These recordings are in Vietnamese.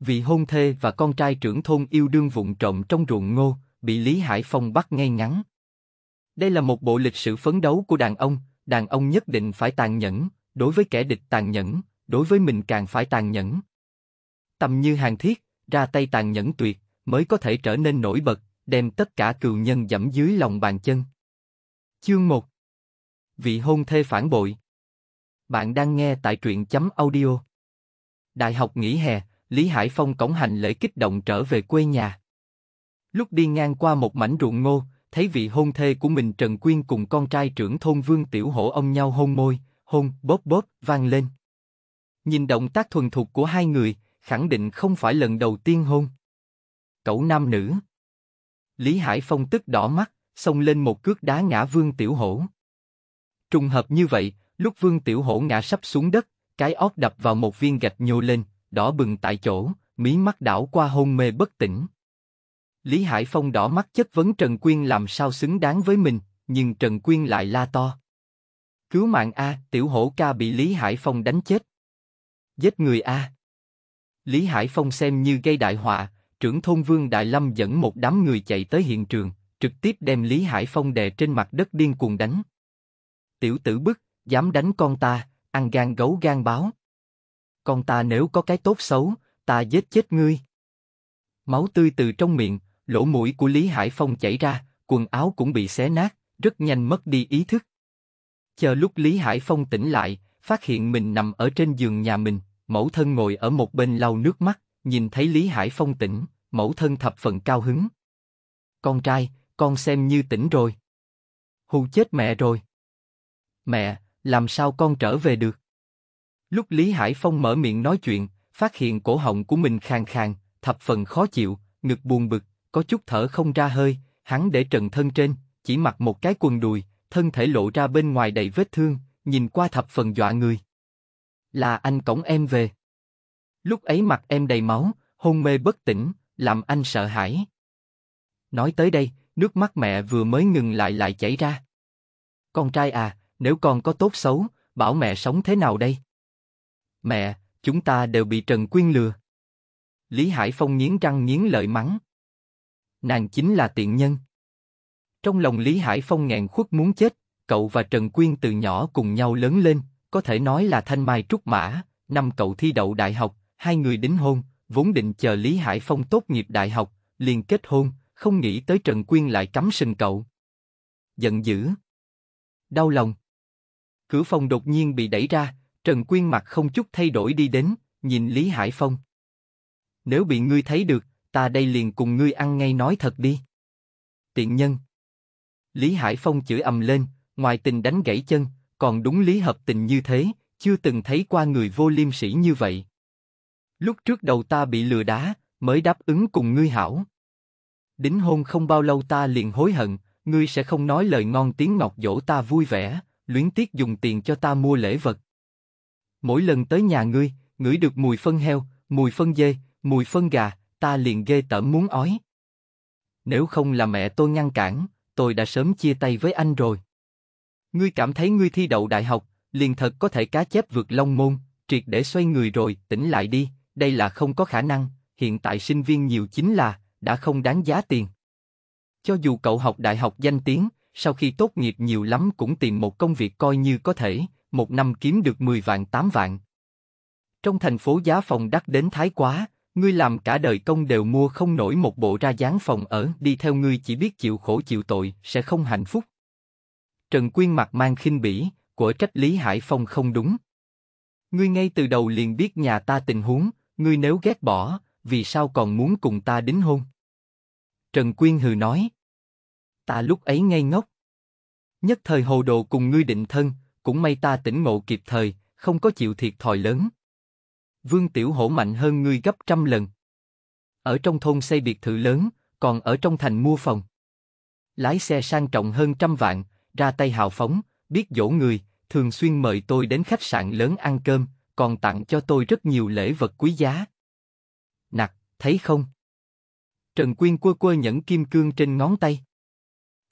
vị hôn thê và con trai trưởng thôn yêu đương vụng trộm trong ruộng ngô, bị Lý Hải Phong bắt ngay ngắn. Đây là một bộ lịch sử phấn đấu của đàn ông, đàn ông nhất định phải tàn nhẫn, đối với kẻ địch tàn nhẫn, đối với mình càng phải tàn nhẫn. Tầm như hàng thiết, ra tay tàn nhẫn tuyệt, mới có thể trở nên nổi bật, đem tất cả cừu nhân dẫm dưới lòng bàn chân. Chương 1 Vị hôn thê phản bội Bạn đang nghe tại truyện chấm audio Đại học nghỉ hè, Lý Hải Phong cổng hành lễ kích động trở về quê nhà. Lúc đi ngang qua một mảnh ruộng ngô, thấy vị hôn thê của mình Trần Quyên cùng con trai trưởng thôn Vương Tiểu Hổ ông nhau hôn môi, hôn bóp bóp vang lên. Nhìn động tác thuần thục của hai người, khẳng định không phải lần đầu tiên hôn. Cậu nam nữ. Lý Hải Phong tức đỏ mắt, xông lên một cước đá ngã Vương Tiểu Hổ. Trùng hợp như vậy, lúc Vương Tiểu Hổ ngã sắp xuống đất, cái óc đập vào một viên gạch nhô lên, đỏ bừng tại chỗ, mí mắt đảo qua hôn mê bất tỉnh. Lý Hải Phong đỏ mắt chất vấn Trần Quyên làm sao xứng đáng với mình, nhưng Trần Quyên lại la to. Cứu mạng A, tiểu hổ ca bị Lý Hải Phong đánh chết. Giết người A. Lý Hải Phong xem như gây đại họa, trưởng thôn Vương Đại Lâm dẫn một đám người chạy tới hiện trường, trực tiếp đem Lý Hải Phong đè trên mặt đất điên cuồng đánh. Tiểu tử bức, dám đánh con ta, ăn gan gấu gan báo. Còn ta nếu có cái tốt xấu, ta giết chết ngươi. Máu tươi từ trong miệng, lỗ mũi của Lý Hải Phong chảy ra, quần áo cũng bị xé nát, rất nhanh mất đi ý thức. Chờ lúc Lý Hải Phong tỉnh lại, phát hiện mình nằm ở trên giường nhà mình, mẫu thân ngồi ở một bên lau nước mắt, nhìn thấy Lý Hải Phong tỉnh, mẫu thân thập phần cao hứng. Con trai, con xem như tỉnh rồi. Hù chết mẹ rồi. Mẹ, làm sao con trở về được? Lúc Lý Hải Phong mở miệng nói chuyện, phát hiện cổ họng của mình khàn khàn, thập phần khó chịu, ngực buồn bực, có chút thở không ra hơi, hắn để trần thân trên, chỉ mặc một cái quần đùi, thân thể lộ ra bên ngoài đầy vết thương, nhìn qua thập phần dọa người. Là anh cổng em về. Lúc ấy mặt em đầy máu, hôn mê bất tỉnh, làm anh sợ hãi. Nói tới đây, nước mắt mẹ vừa mới ngừng lại lại chảy ra. Con trai à, nếu con có tốt xấu, bảo mẹ sống thế nào đây? Mẹ, chúng ta đều bị Trần Quyên lừa. Lý Hải Phong nghiến răng nghiến lợi mắng. Nàng chính là tiện nhân. Trong lòng Lý Hải Phong nghẹn khuất muốn chết, cậu và Trần Quyên từ nhỏ cùng nhau lớn lên, có thể nói là thanh mai trúc mã, năm cậu thi đậu đại học, hai người đính hôn, vốn định chờ Lý Hải Phong tốt nghiệp đại học, liền kết hôn, không nghĩ tới Trần Quyên lại cắm sừng cậu. Giận dữ. Đau lòng. Cửa phòng đột nhiên bị đẩy ra, Trần Quyên mặt không chút thay đổi đi đến, nhìn Lý Hải Phong. Nếu bị ngươi thấy được, ta đây liền cùng ngươi ăn ngay nói thật đi. Tiện nhân. Lý Hải Phong chửi ầm lên, ngoài tình đánh gãy chân, còn đúng lý hợp tình như thế, chưa từng thấy qua người vô liêm sĩ như vậy. Lúc trước đầu ta bị lừa đá, mới đáp ứng cùng ngươi hảo. Đính hôn không bao lâu ta liền hối hận, ngươi sẽ không nói lời ngon tiếng ngọt dỗ ta vui vẻ, luyến tiếc dùng tiền cho ta mua lễ vật. Mỗi lần tới nhà ngươi, ngửi được mùi phân heo, mùi phân dê, mùi phân gà, ta liền ghê tởm muốn ói. Nếu không là mẹ tôi ngăn cản, tôi đã sớm chia tay với anh rồi. Ngươi cảm thấy ngươi thi đậu đại học, liền thật có thể cá chép vượt long môn, triệt để xoay người rồi, tỉnh lại đi, đây là không có khả năng, hiện tại sinh viên nhiều chính là, đã không đáng giá tiền. Cho dù cậu học đại học danh tiếng, sau khi tốt nghiệp nhiều lắm cũng tìm một công việc coi như có thể, một năm kiếm được 10 vạn 8 vạn. Trong thành phố giá phòng đắt đến thái quá, ngươi làm cả đời công đều mua không nổi một bộ ra dáng phòng ở, đi theo ngươi chỉ biết chịu khổ chịu tội, sẽ không hạnh phúc. Trần Quyên mặt mang khinh bỉ, của trách Lý Hải Phong không đúng. Ngươi ngay từ đầu liền biết nhà ta tình huống, ngươi nếu ghét bỏ, vì sao còn muốn cùng ta đính hôn? Trần Quyên hừ nói. Ta lúc ấy ngây ngốc. Nhất thời hồ đồ cùng ngươi định thân, cũng may ta tỉnh ngộ kịp thời, không có chịu thiệt thòi lớn. Vương Tiểu Hổ mạnh hơn ngươi gấp trăm lần. Ở trong thôn xây biệt thự lớn, còn ở trong thành mua phòng. Lái xe sang trọng hơn trăm vạn, ra tay hào phóng, biết dỗ người, thường xuyên mời tôi đến khách sạn lớn ăn cơm, còn tặng cho tôi rất nhiều lễ vật quý giá. Nặc, thấy không? Trần Quyên quơ quơ nhẫn kim cương trên ngón tay.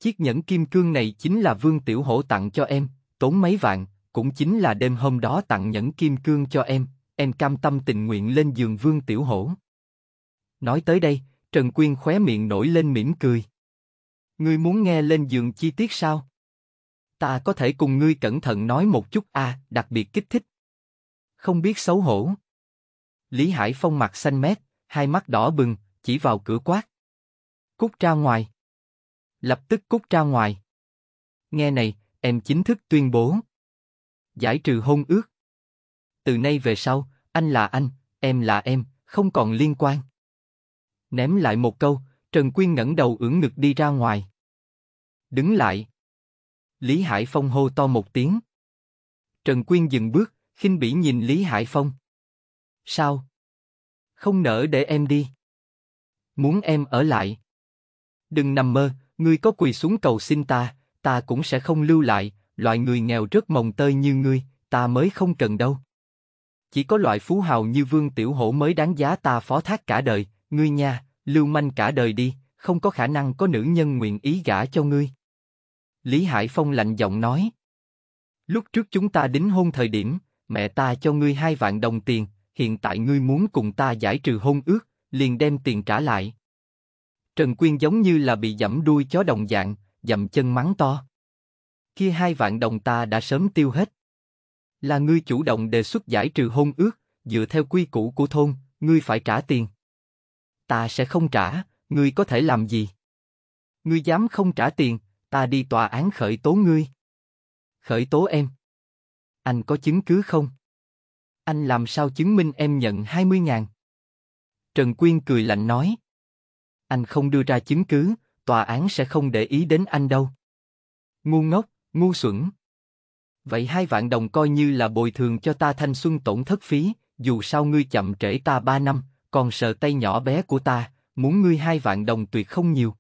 Chiếc nhẫn kim cương này chính là Vương Tiểu Hổ tặng cho em, tốn mấy vạn, cũng chính là đêm hôm đó tặng nhẫn kim cương cho em, em cam tâm tình nguyện lên giường Vương Tiểu Hổ. Nói tới đây, Trần Quyên khóe miệng nổi lên mỉm cười. Ngươi muốn nghe lên giường chi tiết sao? Ta có thể cùng ngươi cẩn thận nói một chút a, à, đặc biệt kích thích. Không biết xấu hổ. Lý Hải Phong mặt xanh mét, hai mắt đỏ bừng, chỉ vào cửa quát. Cút ra ngoài. Lập tức cút ra ngoài. Nghe này, em chính thức tuyên bố. Giải trừ hôn ước. Từ nay về sau, anh là anh, em là em, không còn liên quan. Ném lại một câu, Trần Quyên ngẩng đầu ưỡn ngực đi ra ngoài. Đứng lại. Lý Hải Phong hô to một tiếng. Trần Quyên dừng bước, khinh bỉ nhìn Lý Hải Phong. Sao? Không nỡ để em đi. Muốn em ở lại. Đừng nằm mơ, ngươi có quỳ xuống cầu xin ta, ta cũng sẽ không lưu lại, loại người nghèo rất mồng tơi như ngươi, ta mới không cần đâu. Chỉ có loại phú hào như Vương Tiểu Hổ mới đáng giá ta phó thác cả đời, ngươi nha, lưu manh cả đời đi, không có khả năng có nữ nhân nguyện ý gả cho ngươi. Lý Hải Phong lạnh giọng nói. Lúc trước chúng ta đính hôn thời điểm, mẹ ta cho ngươi hai vạn đồng tiền, hiện tại ngươi muốn cùng ta giải trừ hôn ước, liền đem tiền trả lại. Trần Quyên giống như là bị dẫm đuôi chó đồng dạng, dậm chân mắng to. Kia hai vạn đồng ta đã sớm tiêu hết. Là ngươi chủ động đề xuất giải trừ hôn ước, dựa theo quy củ của thôn, ngươi phải trả tiền. Ta sẽ không trả, ngươi có thể làm gì? Ngươi dám không trả tiền, ta đi tòa án khởi tố ngươi. Khởi tố em. Anh có chứng cứ không? Anh làm sao chứng minh em nhận 20 ngàn? Trần Quyên cười lạnh nói. Anh không đưa ra chứng cứ, tòa án sẽ không để ý đến anh đâu. Ngu ngốc, ngu xuẩn. Vậy hai vạn đồng coi như là bồi thường cho ta thanh xuân tổn thất phí, dù sao ngươi chậm trễ ta ba năm, còn sợ tay nhỏ bé của ta, muốn ngươi hai vạn đồng tuyệt không nhiều.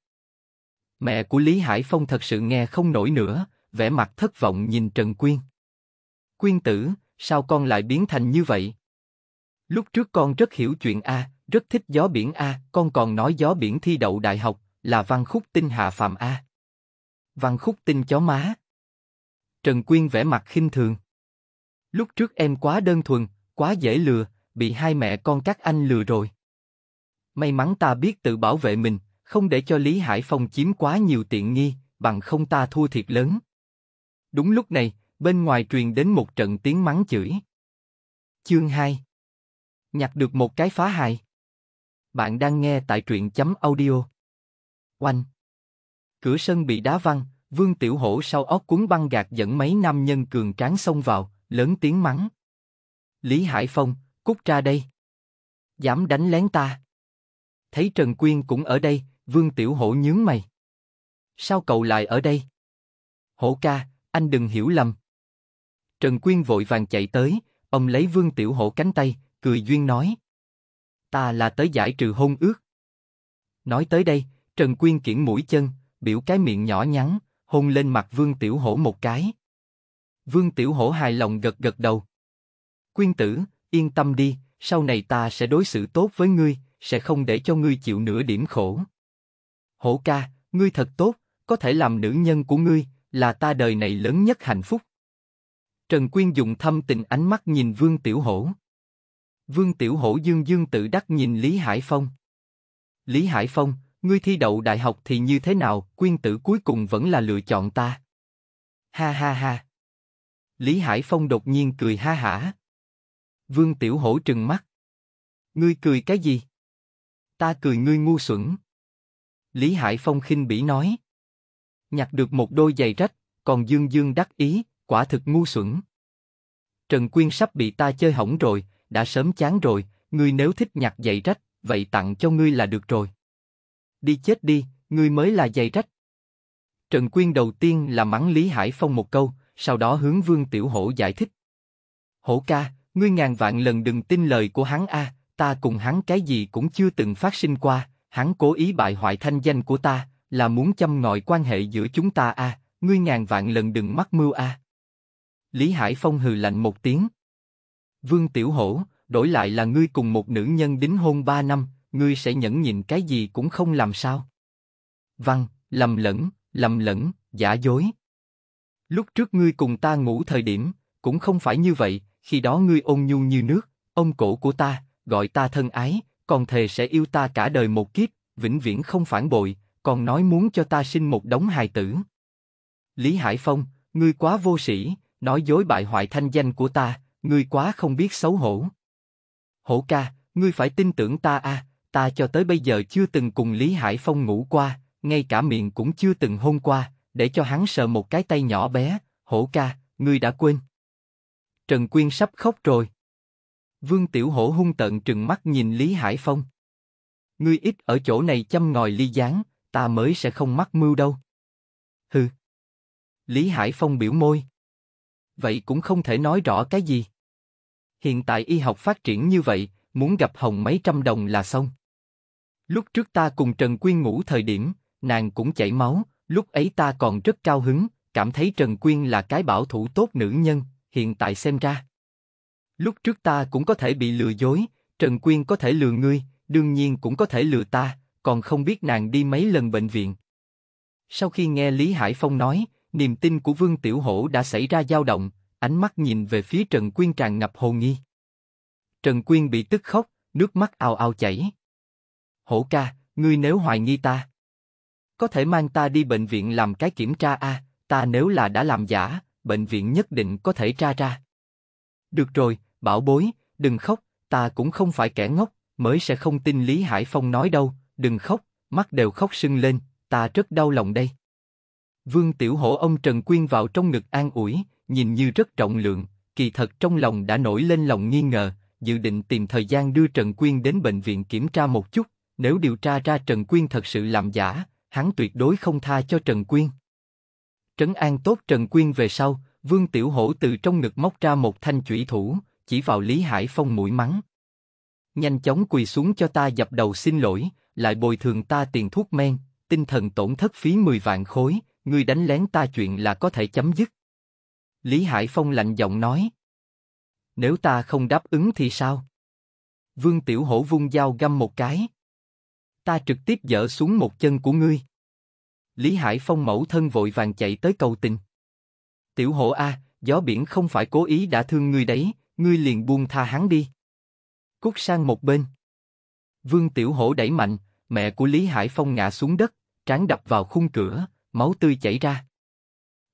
Mẹ của Lý Hải Phong thật sự nghe không nổi nữa, vẻ mặt thất vọng nhìn Trần Quyên. Quyên tử, sao con lại biến thành như vậy? Lúc trước con rất hiểu chuyện A, rất thích gió biển A, con còn nói gió biển thi đậu đại học, là văn khúc tinh hạ phàm a. Văn khúc tinh chó má. Trần Quyên vẻ mặt khinh thường. Lúc trước em quá đơn thuần, quá dễ lừa, bị hai mẹ con các anh lừa rồi. May mắn ta biết tự bảo vệ mình, không để cho Lý Hải Phong chiếm quá nhiều tiện nghi, bằng không ta thua thiệt lớn. Đúng lúc này, bên ngoài truyền đến một trận tiếng mắng chửi. Chương 2 Nhặt được một cái phá hài. Bạn đang nghe tại truyện chấm audio. Oanh! Cửa sân bị đá văng, Vương Tiểu Hổ sau óc cuốn băng gạt dẫn mấy nam nhân cường tráng xông vào, lớn tiếng mắng. Lý Hải Phong, cút ra đây! Dám đánh lén ta! Thấy Trần Quyên cũng ở đây, Vương Tiểu Hổ nhướng mày. Sao cậu lại ở đây? Hổ ca, anh đừng hiểu lầm. Trần Quyên vội vàng chạy tới, ông lấy Vương Tiểu Hổ cánh tay, cười duyên nói. Ta là tới giải trừ hôn ước. Nói tới đây, Trần Quyên kiển mũi chân, biểu cái miệng nhỏ nhắn, hôn lên mặt Vương Tiểu Hổ một cái. Vương Tiểu Hổ hài lòng gật gật đầu. Quyên tử, yên tâm đi, sau này ta sẽ đối xử tốt với ngươi, sẽ không để cho ngươi chịu nửa điểm khổ. Hổ ca, ngươi thật tốt, có thể làm nữ nhân của ngươi, là ta đời này lớn nhất hạnh phúc. Trần Quyên dùng thâm tình ánh mắt nhìn Vương Tiểu Hổ. Vương Tiểu Hổ dương dương tự đắc nhìn Lý Hải Phong. Lý Hải Phong, ngươi thi đậu đại học thì như thế nào, quyên tử cuối cùng vẫn là lựa chọn ta. Ha ha ha. Lý Hải Phong đột nhiên cười ha hả. Vương Tiểu Hổ trừng mắt. Ngươi cười cái gì? Ta cười ngươi ngu xuẩn. Lý Hải Phong khinh bỉ nói. Nhặt được một đôi giày rách, còn Dương Dương đắc ý, quả thực ngu xuẩn. Trần Quyên sắp bị ta chơi hỏng rồi, đã sớm chán rồi, ngươi nếu thích nhặt giày rách, vậy tặng cho ngươi là được rồi đi chết đi, ngươi mới là dày rách. Trần Quyên đầu tiên là mắng Lý Hải Phong một câu, sau đó hướng Vương Tiểu Hổ giải thích. Hổ ca, ngươi ngàn vạn lần đừng tin lời của hắn a, à, ta cùng hắn cái gì cũng chưa từng phát sinh qua, hắn cố ý bại hoại thanh danh của ta, là muốn châm ngòi quan hệ giữa chúng ta a, à, ngươi ngàn vạn lần đừng mắc mưu a. À. Lý Hải Phong hừ lạnh một tiếng. Vương Tiểu Hổ, đổi lại là ngươi cùng một nữ nhân đính hôn ba năm, ngươi sẽ nhẫn nhịn cái gì cũng không làm sao? Văn, lầm lẫn, lầm lẫn, giả dối. Lúc trước ngươi cùng ta ngủ thời điểm, cũng không phải như vậy, khi đó ngươi ôn nhu như nước, ông cổ của ta, gọi ta thân ái, còn thề sẽ yêu ta cả đời một kiếp, vĩnh viễn không phản bội, còn nói muốn cho ta sinh một đống hài tử. Lý Hải Phong, ngươi quá vô sĩ, nói dối bại hoại thanh danh của ta, ngươi quá không biết xấu hổ. Hổ ca, ngươi phải tin tưởng ta a, à, ta cho tới bây giờ chưa từng cùng Lý Hải Phong ngủ qua, ngay cả miệng cũng chưa từng hôn qua, để cho hắn sờ một cái tay nhỏ bé, hổ ca, ngươi đã quên. Trần Quyên sắp khóc rồi. Vương Tiểu Hổ hung tợn trừng mắt nhìn Lý Hải Phong. Ngươi ít ở chỗ này chăm ngòi ly gián, ta mới sẽ không mắc mưu đâu. Hừ. Lý Hải Phong biểu môi. Vậy cũng không thể nói rõ cái gì. Hiện tại y học phát triển như vậy, muốn gặp Hồng mấy trăm đồng là xong. Lúc trước ta cùng Trần Quyên ngủ thời điểm, nàng cũng chảy máu, lúc ấy ta còn rất cao hứng, cảm thấy Trần Quyên là cái bảo thủ tốt nữ nhân, hiện tại xem ra. Lúc trước ta cũng có thể bị lừa dối, Trần Quyên có thể lừa ngươi, đương nhiên cũng có thể lừa ta, còn không biết nàng đi mấy lần bệnh viện. Sau khi nghe Lý Hải Phong nói, niềm tin của Vương Tiểu Hổ đã xảy ra dao động, ánh mắt nhìn về phía Trần Quyên tràn ngập hồ nghi. Trần Quyên bị tức khóc, nước mắt ao ao chảy. Hổ ca, ngươi nếu hoài nghi ta, có thể mang ta đi bệnh viện làm cái kiểm tra a. À, ta nếu là đã làm giả, bệnh viện nhất định có thể tra ra. Được rồi, bảo bối, đừng khóc, ta cũng không phải kẻ ngốc, mới sẽ không tin Lý Hải Phong nói đâu, đừng khóc, mắt đều khóc sưng lên, ta rất đau lòng đây. Vương Tiểu Hổ ông Trần Quyên vào trong ngực an ủi, nhìn như rất trọng lượng, kỳ thật trong lòng đã nổi lên lòng nghi ngờ, dự định tìm thời gian đưa Trần Quyên đến bệnh viện kiểm tra một chút, nếu điều tra ra Trần Quyên thật sự làm giả, hắn tuyệt đối không tha cho Trần Quyên. Trấn an tốt Trần Quyên về sau, Vương Tiểu Hổ từ trong ngực móc ra một thanh chủy thủ, chỉ vào Lý Hải Phong mũi mắng. Nhanh chóng quỳ xuống cho ta dập đầu xin lỗi, lại bồi thường ta tiền thuốc men, tinh thần tổn thất phí 10 vạn khối, người đánh lén ta chuyện là có thể chấm dứt. Lý Hải Phong lạnh giọng nói. Nếu ta không đáp ứng thì sao? Vương Tiểu Hổ vung dao găm một cái ta trực tiếp dỡ xuống một chân của ngươi. Lý Hải Phong mẫu thân vội vàng chạy tới cầu tình. Tiểu hổ a, gió biển không phải cố ý đã thương ngươi đấy, ngươi liền buông tha hắn đi. Cút sang một bên. Vương Tiểu Hổ đẩy mạnh, mẹ của Lý Hải Phong ngã xuống đất, trán đập vào khung cửa, máu tươi chảy ra.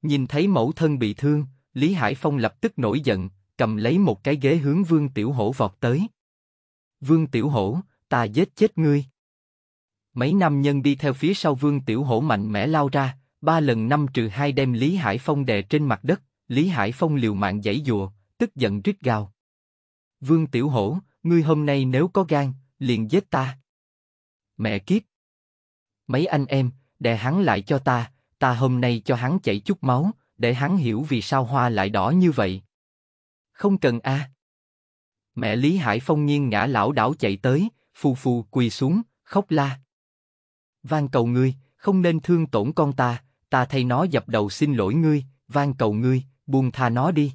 Nhìn thấy mẫu thân bị thương, Lý Hải Phong lập tức nổi giận, cầm lấy một cái ghế hướng Vương Tiểu Hổ vọt tới. Vương Tiểu Hổ, ta giết chết ngươi. Mấy nam nhân đi theo phía sau Vương Tiểu Hổ mạnh mẽ lao ra, ba lần năm trừ hai đem Lý Hải Phong đè trên mặt đất, Lý Hải Phong liều mạng giãy dùa, tức giận rít gào. Vương Tiểu Hổ, ngươi hôm nay nếu có gan, liền giết ta. Mẹ kiếp! Mấy anh em, đè hắn lại cho ta, ta hôm nay cho hắn chảy chút máu, để hắn hiểu vì sao hoa lại đỏ như vậy. Không cần a. À. Mẹ Lý Hải Phong nghiêng ngã lão đảo chạy tới, phù phù quỳ xuống, khóc la van cầu ngươi, không nên thương tổn con ta, ta thay nó dập đầu xin lỗi ngươi, van cầu ngươi, buông tha nó đi.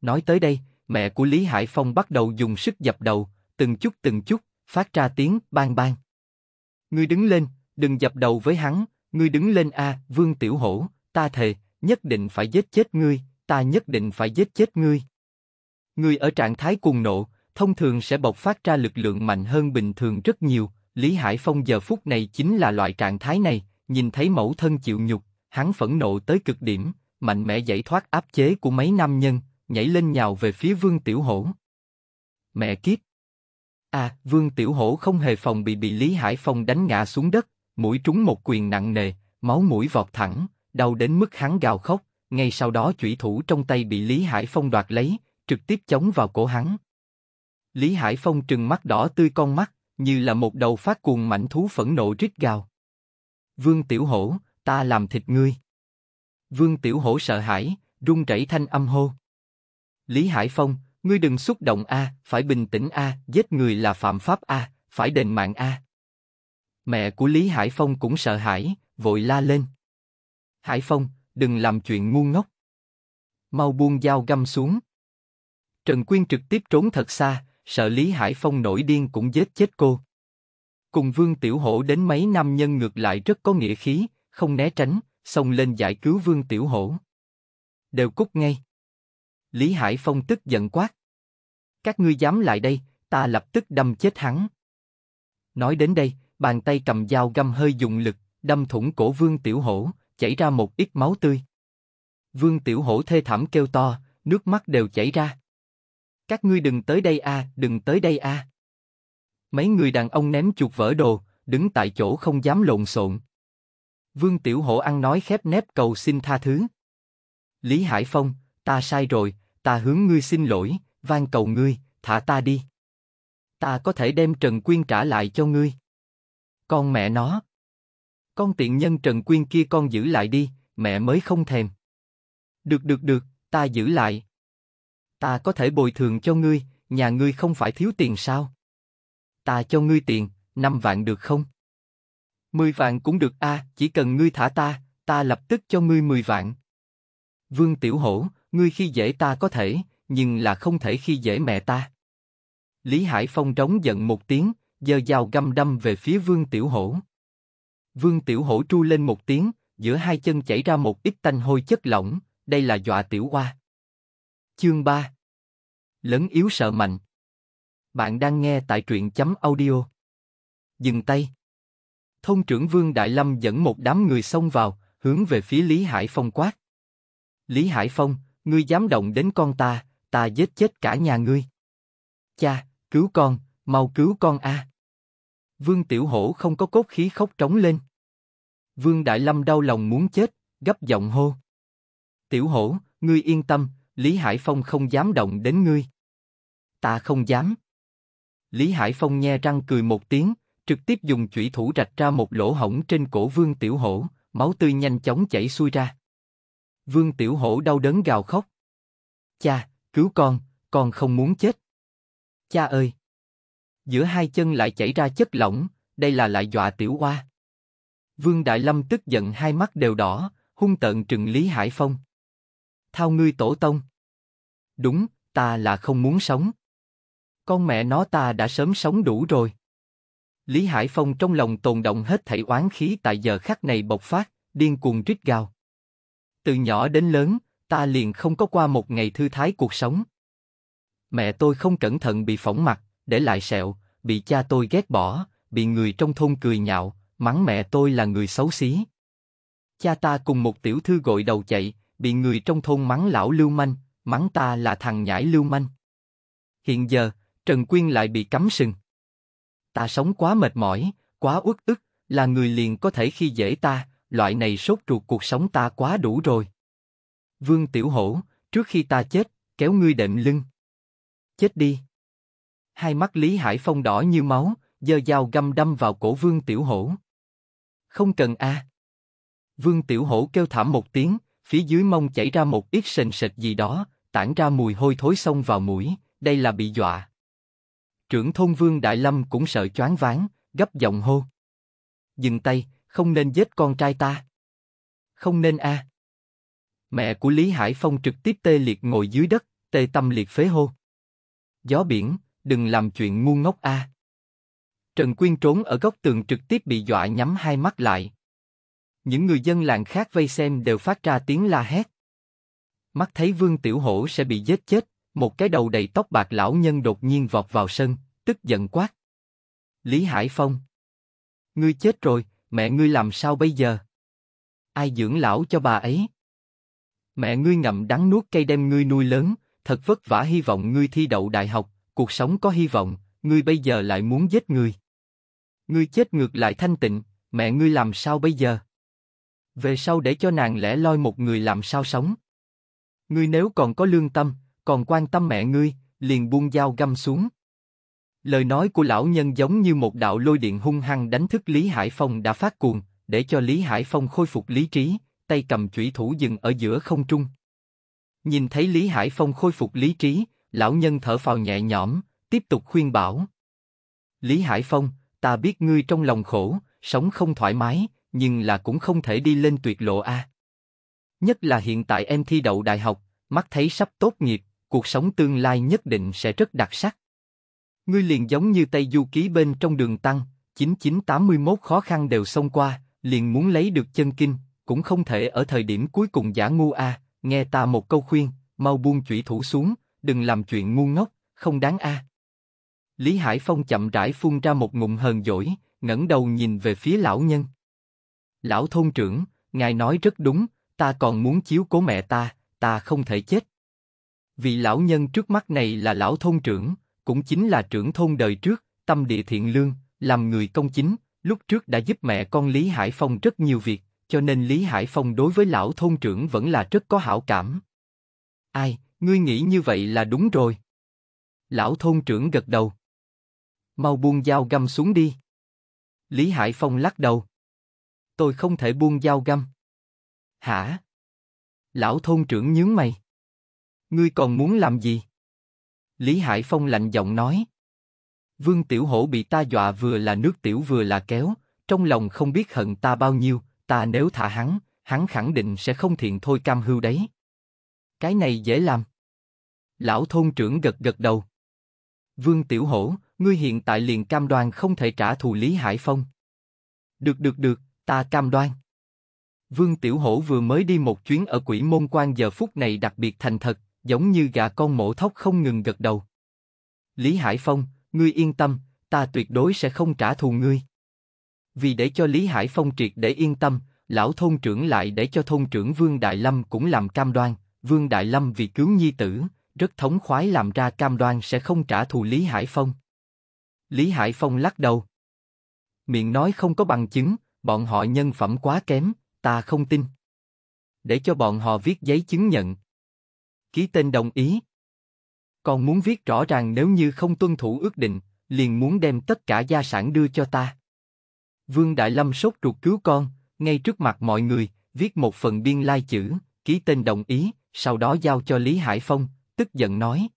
Nói tới đây, mẹ của Lý Hải Phong bắt đầu dùng sức dập đầu, từng chút từng chút, phát ra tiếng bang bang. Ngươi đứng lên, đừng dập đầu với hắn, ngươi đứng lên a, Vương Tiểu Hổ, ta thề, nhất định phải giết chết ngươi, ta nhất định phải giết chết ngươi. Ngươi ở trạng thái cuồng nộ, thông thường sẽ bộc phát ra lực lượng mạnh hơn bình thường rất nhiều, Lý Hải Phong giờ phút này chính là loại trạng thái này, nhìn thấy mẫu thân chịu nhục, hắn phẫn nộ tới cực điểm, mạnh mẽ giải thoát áp chế của mấy nam nhân, nhảy lên nhào về phía Vương Tiểu Hổ. Mẹ kiếp! À, Vương Tiểu Hổ không hề phòng bị bị Lý Hải Phong đánh ngã xuống đất, mũi trúng một quyền nặng nề, máu mũi vọt thẳng, đau đến mức hắn gào khóc, ngay sau đó chủy thủ trong tay bị Lý Hải Phong đoạt lấy, trực tiếp chống vào cổ hắn. Lý Hải Phong trừng mắt đỏ tươi con mắt, như là một đầu phát cuồng mảnh thú phẫn nộ rít gào. Vương Tiểu Hổ, ta làm thịt ngươi. Vương Tiểu Hổ sợ hãi, run rẩy thanh âm hô. Lý Hải Phong, ngươi đừng xúc động a, phải bình tĩnh a, giết người là phạm pháp a, phải đền mạng a. Mẹ của Lý Hải Phong cũng sợ hãi, vội la lên. Hải Phong, đừng làm chuyện ngu ngốc. Mau buông dao găm xuống. Trần Quyên trực tiếp trốn thật xa, sợ Lý Hải Phong nổi điên cũng giết chết cô. Cùng Vương Tiểu Hổ đến mấy năm nhân ngược lại rất có nghĩa khí, không né tránh, xông lên giải cứu Vương Tiểu Hổ. Đều cút ngay. Lý Hải Phong tức giận quát. Các ngươi dám lại đây, ta lập tức đâm chết hắn. Nói đến đây, bàn tay cầm dao găm hơi dùng lực, đâm thủng cổ Vương Tiểu Hổ, chảy ra một ít máu tươi. Vương Tiểu Hổ thê thảm kêu to, nước mắt đều chảy ra. Các ngươi đừng tới đây a, à, đừng tới đây a. À. Mấy người đàn ông ném chuột vỡ đồ, đứng tại chỗ không dám lộn xộn. Vương Tiểu Hổ ăn nói khép nép cầu xin tha thứ. Lý Hải Phong, ta sai rồi, ta hướng ngươi xin lỗi, van cầu ngươi, thả ta đi. Ta có thể đem Trần Quyên trả lại cho ngươi. Con mẹ nó. Con tiện nhân Trần Quyên kia con giữ lại đi, mẹ mới không thèm. Được được được, ta giữ lại, Ta có thể bồi thường cho ngươi, nhà ngươi không phải thiếu tiền sao? Ta cho ngươi tiền, 5 vạn được không? 10 vạn cũng được a, à, chỉ cần ngươi thả ta, ta lập tức cho ngươi 10 vạn. Vương Tiểu Hổ, ngươi khi dễ ta có thể, nhưng là không thể khi dễ mẹ ta. Lý Hải Phong trống giận một tiếng, giơ dao găm đâm về phía Vương Tiểu Hổ. Vương Tiểu Hổ tru lên một tiếng, giữa hai chân chảy ra một ít tanh hôi chất lỏng, đây là dọa Tiểu Hoa. Chương 3 Lớn yếu sợ mạnh Bạn đang nghe tại truyện chấm audio Dừng tay Thông trưởng Vương Đại Lâm dẫn một đám người xông vào, hướng về phía Lý Hải Phong quát. Lý Hải Phong, ngươi dám động đến con ta, ta giết chết cả nhà ngươi. Cha, cứu con, mau cứu con a. À. Vương Tiểu Hổ không có cốt khí khóc trống lên. Vương Đại Lâm đau lòng muốn chết, gấp giọng hô. Tiểu Hổ, ngươi yên tâm, Lý Hải Phong không dám động đến ngươi. Ta không dám. Lý Hải Phong nhe răng cười một tiếng, trực tiếp dùng chủy thủ rạch ra một lỗ hổng trên cổ Vương Tiểu Hổ, máu tươi nhanh chóng chảy xuôi ra. Vương Tiểu Hổ đau đớn gào khóc. Cha, cứu con, con không muốn chết. Cha ơi! Giữa hai chân lại chảy ra chất lỏng, đây là lại dọa Tiểu Hoa. Vương Đại Lâm tức giận hai mắt đều đỏ, hung tợn trừng Lý Hải Phong thao ngươi tổ tông. Đúng, ta là không muốn sống. Con mẹ nó ta đã sớm sống đủ rồi. Lý Hải Phong trong lòng tồn động hết thảy oán khí tại giờ khắc này bộc phát, điên cuồng rít gào. Từ nhỏ đến lớn, ta liền không có qua một ngày thư thái cuộc sống. Mẹ tôi không cẩn thận bị phỏng mặt, để lại sẹo, bị cha tôi ghét bỏ, bị người trong thôn cười nhạo, mắng mẹ tôi là người xấu xí. Cha ta cùng một tiểu thư gội đầu chạy, bị người trong thôn mắng lão lưu manh, mắng ta là thằng nhãi lưu manh. Hiện giờ, Trần Quyên lại bị cắm sừng. Ta sống quá mệt mỏi, quá uất ức, là người liền có thể khi dễ ta, loại này sốt ruột cuộc sống ta quá đủ rồi. Vương Tiểu Hổ, trước khi ta chết, kéo ngươi đệm lưng. Chết đi. Hai mắt Lý Hải Phong đỏ như máu, giơ dao găm đâm vào cổ Vương Tiểu Hổ. Không cần a. À. Vương Tiểu Hổ kêu thảm một tiếng, phía dưới mông chảy ra một ít sền sệt gì đó, tản ra mùi hôi thối xông vào mũi, đây là bị dọa. Trưởng thôn Vương Đại Lâm cũng sợ choáng váng, gấp giọng hô. Dừng tay, không nên giết con trai ta. Không nên a. À. Mẹ của Lý Hải Phong trực tiếp tê liệt ngồi dưới đất, tê tâm liệt phế hô. Gió biển, đừng làm chuyện ngu ngốc a. À. Trần Quyên trốn ở góc tường trực tiếp bị dọa nhắm hai mắt lại, những người dân làng khác vây xem đều phát ra tiếng la hét. Mắt thấy Vương Tiểu Hổ sẽ bị giết chết, một cái đầu đầy tóc bạc lão nhân đột nhiên vọt vào sân, tức giận quát. Lý Hải Phong. Ngươi chết rồi, mẹ ngươi làm sao bây giờ? Ai dưỡng lão cho bà ấy? Mẹ ngươi ngậm đắng nuốt cây đem ngươi nuôi lớn, thật vất vả hy vọng ngươi thi đậu đại học, cuộc sống có hy vọng, ngươi bây giờ lại muốn giết người. Ngươi chết ngược lại thanh tịnh, mẹ ngươi làm sao bây giờ? về sau để cho nàng lẻ loi một người làm sao sống. Ngươi nếu còn có lương tâm, còn quan tâm mẹ ngươi, liền buông dao găm xuống. Lời nói của lão nhân giống như một đạo lôi điện hung hăng đánh thức Lý Hải Phong đã phát cuồng, để cho Lý Hải Phong khôi phục lý trí, tay cầm chủy thủ dừng ở giữa không trung. Nhìn thấy Lý Hải Phong khôi phục lý trí, lão nhân thở phào nhẹ nhõm, tiếp tục khuyên bảo. Lý Hải Phong, ta biết ngươi trong lòng khổ, sống không thoải mái, nhưng là cũng không thể đi lên tuyệt lộ a. Nhất là hiện tại em thi đậu đại học, mắt thấy sắp tốt nghiệp, cuộc sống tương lai nhất định sẽ rất đặc sắc. Ngươi liền giống như Tây Du Ký bên trong đường tăng, 9981 khó khăn đều xông qua, liền muốn lấy được chân kinh, cũng không thể ở thời điểm cuối cùng giả ngu a, nghe ta một câu khuyên, mau buông chủy thủ xuống, đừng làm chuyện ngu ngốc, không đáng a. Lý Hải Phong chậm rãi phun ra một ngụm hờn dỗi, ngẩng đầu nhìn về phía lão nhân lão thôn trưởng, ngài nói rất đúng, ta còn muốn chiếu cố mẹ ta, ta không thể chết. Vị lão nhân trước mắt này là lão thôn trưởng, cũng chính là trưởng thôn đời trước, tâm địa thiện lương, làm người công chính, lúc trước đã giúp mẹ con Lý Hải Phong rất nhiều việc, cho nên Lý Hải Phong đối với lão thôn trưởng vẫn là rất có hảo cảm. Ai, ngươi nghĩ như vậy là đúng rồi. Lão thôn trưởng gật đầu. Mau buông dao găm xuống đi. Lý Hải Phong lắc đầu tôi không thể buông dao găm. Hả? Lão thôn trưởng nhướng mày. Ngươi còn muốn làm gì? Lý Hải Phong lạnh giọng nói. Vương Tiểu Hổ bị ta dọa vừa là nước tiểu vừa là kéo, trong lòng không biết hận ta bao nhiêu, ta nếu thả hắn, hắn khẳng định sẽ không thiện thôi cam hưu đấy. Cái này dễ làm. Lão thôn trưởng gật gật đầu. Vương Tiểu Hổ, ngươi hiện tại liền cam đoan không thể trả thù Lý Hải Phong. Được được được, ta cam đoan. Vương Tiểu Hổ vừa mới đi một chuyến ở quỷ môn quan giờ phút này đặc biệt thành thật, giống như gà con mổ thóc không ngừng gật đầu. Lý Hải Phong, ngươi yên tâm, ta tuyệt đối sẽ không trả thù ngươi. Vì để cho Lý Hải Phong triệt để yên tâm, lão thôn trưởng lại để cho thôn trưởng Vương Đại Lâm cũng làm cam đoan, Vương Đại Lâm vì cứu nhi tử, rất thống khoái làm ra cam đoan sẽ không trả thù Lý Hải Phong. Lý Hải Phong lắc đầu. Miệng nói không có bằng chứng, Bọn họ nhân phẩm quá kém, ta không tin. Để cho bọn họ viết giấy chứng nhận. Ký tên đồng ý. Còn muốn viết rõ ràng nếu như không tuân thủ ước định, liền muốn đem tất cả gia sản đưa cho ta. Vương Đại Lâm sốt ruột cứu con, ngay trước mặt mọi người, viết một phần biên lai chữ, ký tên đồng ý, sau đó giao cho Lý Hải Phong, tức giận nói.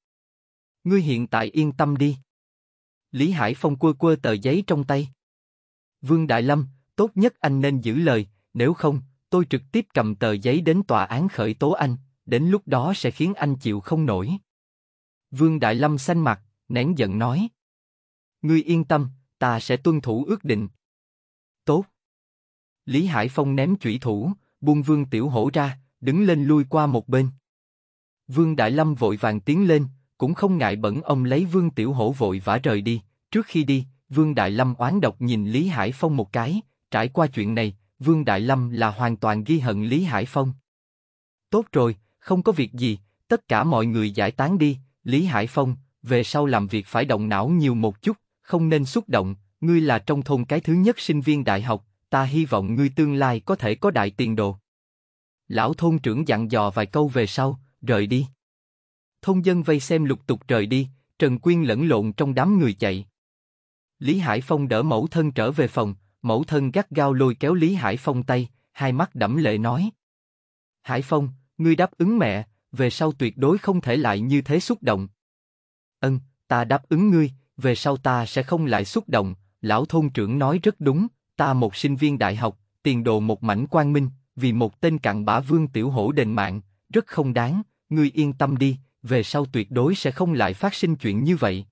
Ngươi hiện tại yên tâm đi. Lý Hải Phong quơ quơ tờ giấy trong tay. Vương Đại Lâm, tốt nhất anh nên giữ lời, nếu không, tôi trực tiếp cầm tờ giấy đến tòa án khởi tố anh, đến lúc đó sẽ khiến anh chịu không nổi. Vương Đại Lâm xanh mặt, nén giận nói. Ngươi yên tâm, ta sẽ tuân thủ ước định. Tốt. Lý Hải Phong ném chủy thủ, buông Vương Tiểu Hổ ra, đứng lên lui qua một bên. Vương Đại Lâm vội vàng tiến lên, cũng không ngại bẩn ông lấy Vương Tiểu Hổ vội vã rời đi. Trước khi đi, Vương Đại Lâm oán độc nhìn Lý Hải Phong một cái, Trải qua chuyện này, Vương Đại Lâm là hoàn toàn ghi hận Lý Hải Phong. Tốt rồi, không có việc gì, tất cả mọi người giải tán đi, Lý Hải Phong, về sau làm việc phải động não nhiều một chút, không nên xúc động, ngươi là trong thôn cái thứ nhất sinh viên đại học, ta hy vọng ngươi tương lai có thể có đại tiền đồ. Lão thôn trưởng dặn dò vài câu về sau, rời đi. Thôn dân vây xem lục tục rời đi, Trần Quyên lẫn lộn trong đám người chạy. Lý Hải Phong đỡ mẫu thân trở về phòng, mẫu thân gắt gao lôi kéo Lý Hải Phong tay, hai mắt đẫm lệ nói. Hải Phong, ngươi đáp ứng mẹ, về sau tuyệt đối không thể lại như thế xúc động. Ân, ta đáp ứng ngươi, về sau ta sẽ không lại xúc động, lão thôn trưởng nói rất đúng, ta một sinh viên đại học, tiền đồ một mảnh quang minh, vì một tên cặn bã vương tiểu hổ đền mạng, rất không đáng, ngươi yên tâm đi, về sau tuyệt đối sẽ không lại phát sinh chuyện như vậy.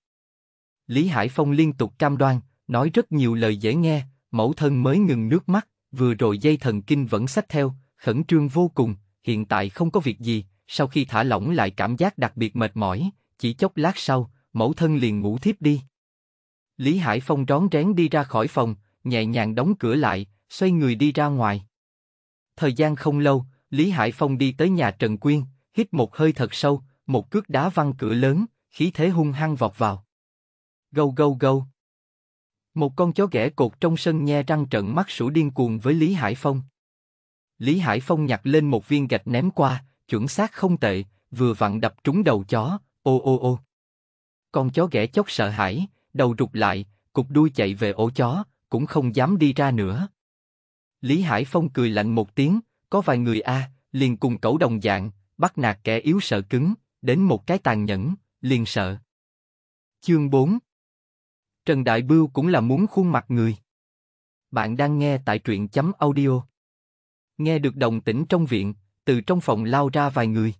Lý Hải Phong liên tục cam đoan, nói rất nhiều lời dễ nghe, mẫu thân mới ngừng nước mắt, vừa rồi dây thần kinh vẫn sách theo, khẩn trương vô cùng, hiện tại không có việc gì, sau khi thả lỏng lại cảm giác đặc biệt mệt mỏi, chỉ chốc lát sau, mẫu thân liền ngủ thiếp đi. Lý Hải Phong rón rén đi ra khỏi phòng, nhẹ nhàng đóng cửa lại, xoay người đi ra ngoài. Thời gian không lâu, Lý Hải Phong đi tới nhà Trần Quyên, hít một hơi thật sâu, một cước đá văng cửa lớn, khí thế hung hăng vọt vào. Gâu gâu gâu. Một con chó ghẻ cột trong sân nhe răng trận mắt sủa điên cuồng với Lý Hải Phong. Lý Hải Phong nhặt lên một viên gạch ném qua, chuẩn xác không tệ, vừa vặn đập trúng đầu chó, ô ô ô. Con chó ghẻ chốc sợ hãi, đầu rụt lại, cục đuôi chạy về ổ chó, cũng không dám đi ra nữa. Lý Hải Phong cười lạnh một tiếng, có vài người a, liền cùng cẩu đồng dạng, bắt nạt kẻ yếu sợ cứng, đến một cái tàn nhẫn, liền sợ. Chương 4, Trần Đại Bưu cũng là muốn khuôn mặt người. Bạn đang nghe tại truyện chấm audio. Nghe được đồng tĩnh trong viện, từ trong phòng lao ra vài người.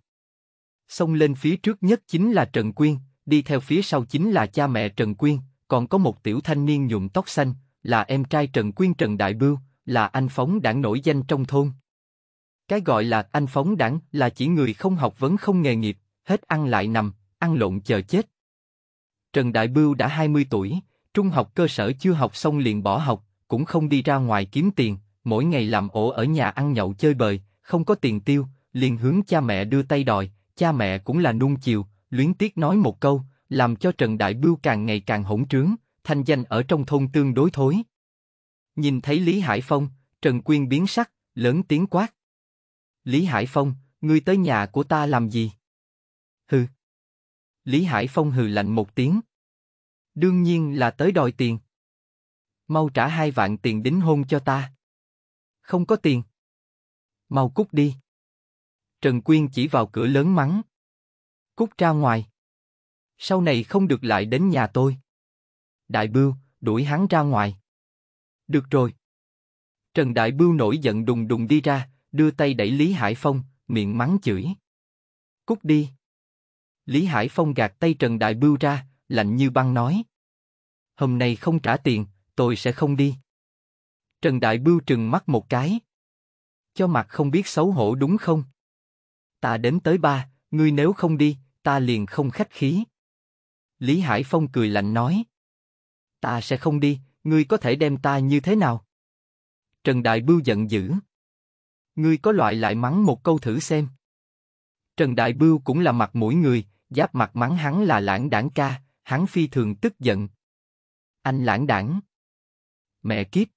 Xông lên phía trước nhất chính là Trần Quyên, đi theo phía sau chính là cha mẹ Trần Quyên, còn có một tiểu thanh niên nhuộm tóc xanh, là em trai Trần Quyên Trần Đại Bưu, là anh phóng đảng nổi danh trong thôn. Cái gọi là anh phóng đảng là chỉ người không học vấn không nghề nghiệp, hết ăn lại nằm, ăn lộn chờ chết. Trần Đại Bưu đã 20 tuổi, Trung học cơ sở chưa học xong liền bỏ học, cũng không đi ra ngoài kiếm tiền, mỗi ngày làm ổ ở nhà ăn nhậu chơi bời, không có tiền tiêu, liền hướng cha mẹ đưa tay đòi, cha mẹ cũng là nuông chiều, luyến tiếc nói một câu, làm cho Trần Đại Bưu càng ngày càng hỗn trướng, thanh danh ở trong thôn tương đối thối. Nhìn thấy Lý Hải Phong, Trần Quyên biến sắc, lớn tiếng quát. Lý Hải Phong, ngươi tới nhà của ta làm gì? Hừ. Lý Hải Phong hừ lạnh một tiếng, Đương nhiên là tới đòi tiền. Mau trả hai vạn tiền đính hôn cho ta. Không có tiền. Mau cút đi. Trần Quyên chỉ vào cửa lớn mắng. Cút ra ngoài. Sau này không được lại đến nhà tôi. Đại Bưu, đuổi hắn ra ngoài. Được rồi. Trần Đại Bưu nổi giận đùng đùng đi ra, đưa tay đẩy Lý Hải Phong, miệng mắng chửi. Cút đi. Lý Hải Phong gạt tay Trần Đại Bưu ra, lạnh như băng nói hôm nay không trả tiền, tôi sẽ không đi. Trần Đại Bưu trừng mắt một cái. Cho mặt không biết xấu hổ đúng không? Ta đến tới ba, ngươi nếu không đi, ta liền không khách khí. Lý Hải Phong cười lạnh nói. Ta sẽ không đi, ngươi có thể đem ta như thế nào? Trần Đại Bưu giận dữ. Ngươi có loại lại mắng một câu thử xem. Trần Đại Bưu cũng là mặt mũi người, giáp mặt mắng hắn là lãng đảng ca, hắn phi thường tức giận, anh lãng đảng. Mẹ kiếp.